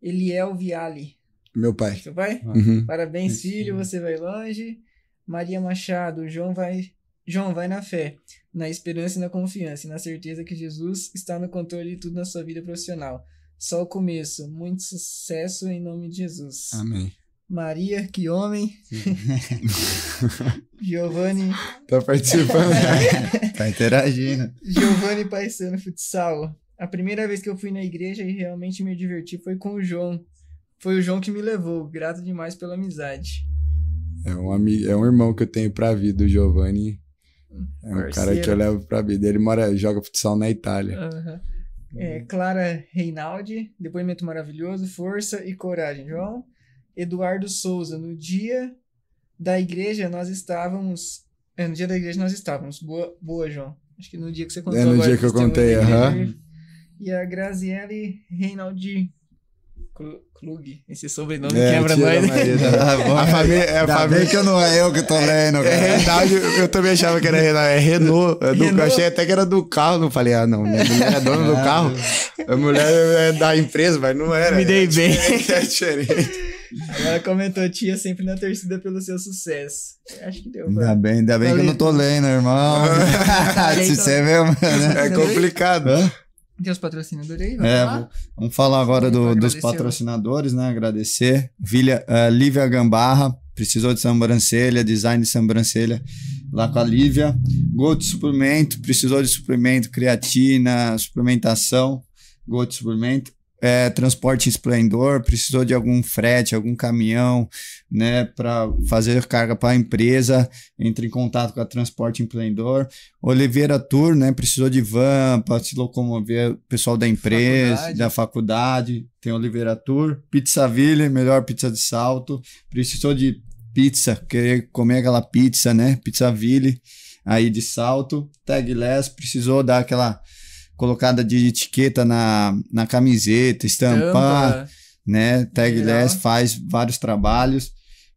Eliel Viale.
Meu pai. Seu pai? Uhum.
Parabéns, filho, você vai longe. Maria Machado, João vai João, vai na fé, na esperança e na confiança, e na certeza que Jesus está no controle de tudo na sua vida profissional. Só o começo. Muito sucesso em nome de Jesus. Amém. Maria, que homem. Giovanni. Tá participando. tá
interagindo.
Giovanni Paisano Futsal. A primeira vez que eu fui na igreja e realmente me diverti foi com o João. Foi o João que me levou. Grato demais pela amizade.
É um, amigo, é um irmão que eu tenho pra vida, o Giovanni. É um cara que eu levo pra vida. Ele mora, joga futsal na Itália.
É, uhum. É, Clara Reinaldi, depoimento maravilhoso, força e coragem, João. Eduardo Souza, no dia da igreja nós estávamos. É, no dia da igreja nós estávamos. Boa, boa João. Acho que no dia que você contou. É no dia que eu contei, aham. Uhum. E a Graziele Reinaldi Krug, esse sobrenome é, quebra nós. Tá
a família, é a família que eu
não é eu que tô é. lendo. Cara. É Renaldo, eu também achava que era Renaldo, é Renault. É do, Renault. achei até que era do carro, não falei, ah não, minha mulher é dona do carro, a mulher é da empresa, mas não era. Me é dei é, bem. É diferente.
Ela comentou, tia, sempre na torcida pelo seu sucesso. Acho que deu. Ainda bem, ainda bem que eu não tô
lendo, irmão. Se então. você mesmo né? É complicado. Hã?
Tem os patrocinadores aí? Vamos, é, falar?
vamos falar agora do, dos patrocinadores, né? Agradecer. Vilha, uh, eh, Lívia Gambarra, precisou de sobrancelha, design de sobrancelha lá com a Lívia. Gol de suplemento, precisou de suplemento, creatina, suplementação, gol de suplemento é, transporte esplendor, precisou de algum frete, algum caminhão, né, para fazer carga para a empresa, entre em contato com a Transporte Esplendor. Oliveira Tour, né, precisou de van para se locomover, o pessoal da empresa, faculdade. da faculdade, tem Oliveira Tour. Pizza Ville, melhor pizza de salto, precisou de pizza, querer comer aquela pizza, né, Pizza Ville, aí de salto. Tag Less, precisou dar aquela colocada de etiqueta na, na camiseta, estampar, é. né? Tagless faz vários trabalhos.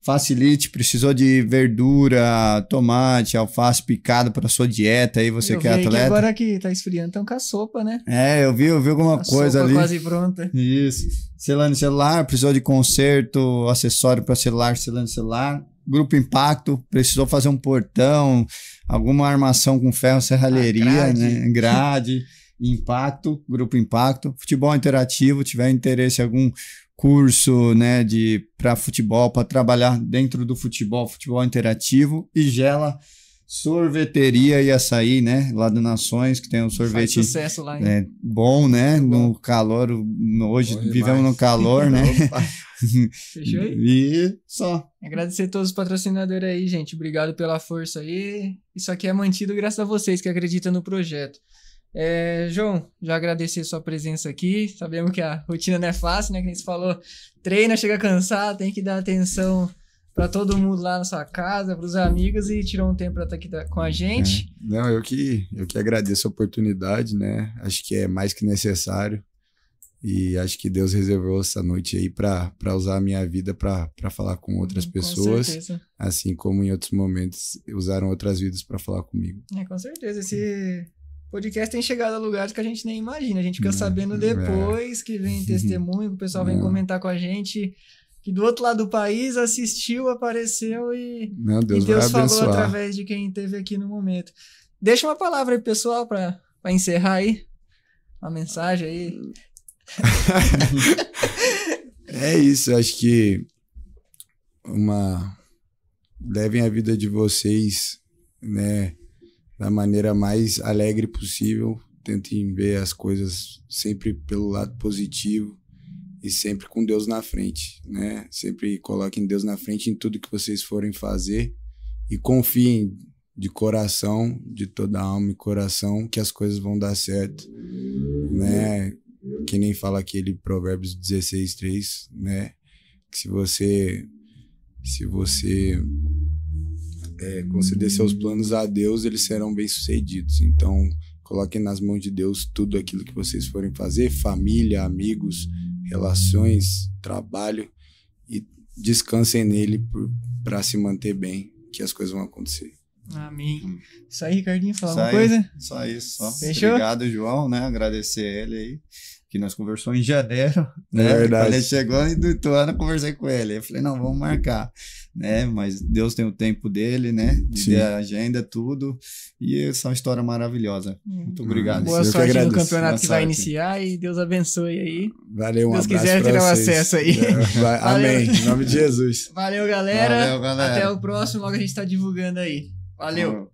Facilite, precisou de verdura, tomate, alface picado para sua dieta aí, você eu que é atleta. agora
que tá esfriando, então tá com a sopa, né?
É, eu vi, eu vi alguma a coisa sopa ali. quase pronta. Isso. Selando celular, precisou de conserto, acessório para celular, selando celular. Grupo Impacto, precisou fazer um portão, alguma armação com ferro, serralheria, grade. né? Grade. Impacto, Grupo Impacto, Futebol Interativo, tiver interesse em algum curso, né, de para futebol, para trabalhar dentro do futebol, futebol interativo e Gela sorveteria e açaí, né? Lá do Nações, que tem um sorvete. Faz sucesso lá, hein? É, bom, né? No calor, no, hoje vivemos no calor, né? Fechou aí? E só.
Agradecer a todos os patrocinadores aí, gente. Obrigado pela força aí. Isso aqui é mantido graças a vocês que acreditam no projeto. É, João, já agradeci a sua presença aqui. Sabemos que a rotina não é fácil, né? Que a gente falou, treina, chega cansado, tem que dar atenção para todo mundo lá na sua casa, para os amigos e tirou um tempo para estar tá aqui tá com a gente.
É. Não, eu que eu que agradeço a oportunidade, né? Acho que é mais que necessário. E acho que Deus reservou essa noite aí para usar a minha vida para falar com outras hum, com pessoas. Certeza. Assim como em outros momentos usaram outras vidas para falar comigo.
É, com certeza. Esse, podcast tem chegado a lugares que a gente nem imagina. A gente fica hum, sabendo é. depois que vem testemunho, que o pessoal vem é. comentar com a gente que do outro lado do país assistiu, apareceu e Meu Deus, e Deus falou abençoar. através de quem esteve aqui no momento. Deixa uma palavra aí, pessoal, para encerrar aí. Uma mensagem aí.
é isso, acho que uma levem a vida de vocês, né? da maneira mais alegre possível, tentem ver as coisas sempre pelo lado positivo e sempre com Deus na frente, né? Sempre coloquem Deus na frente em tudo que vocês forem fazer e confiem de coração, de toda alma e coração, que as coisas vão dar certo, né? Que nem fala aquele Provérbios 16, 3, né? Que se você se você é, conceder seus planos a Deus, eles serão bem-sucedidos. Então, coloquem nas mãos de Deus tudo aquilo que vocês forem fazer: família, amigos, relações, trabalho, e descansem nele para se manter bem, que as coisas vão acontecer.
Amém. Hum. Isso aí, Ricardinho, falar alguma coisa? Só isso, só. Fechou?
Obrigado, João, né? Agradecer ele aí, que nós conversamos em janeiro, né? É verdade. ele chegou em Ituano, eu conversei com ele. Eu falei, não, vamos marcar né? Mas Deus tem o tempo dele, né? De a agenda, tudo. E essa é uma história maravilhosa. É. Muito obrigado. Boa Eu sorte no campeonato que vai
iniciar e Deus abençoe aí.
Valeu, um Se Deus quiser tirar o acesso aí. É, vai, amém. em nome de Jesus. Valeu galera. Valeu, galera. Até o
próximo. Logo a gente está divulgando aí. Valeu. Valeu.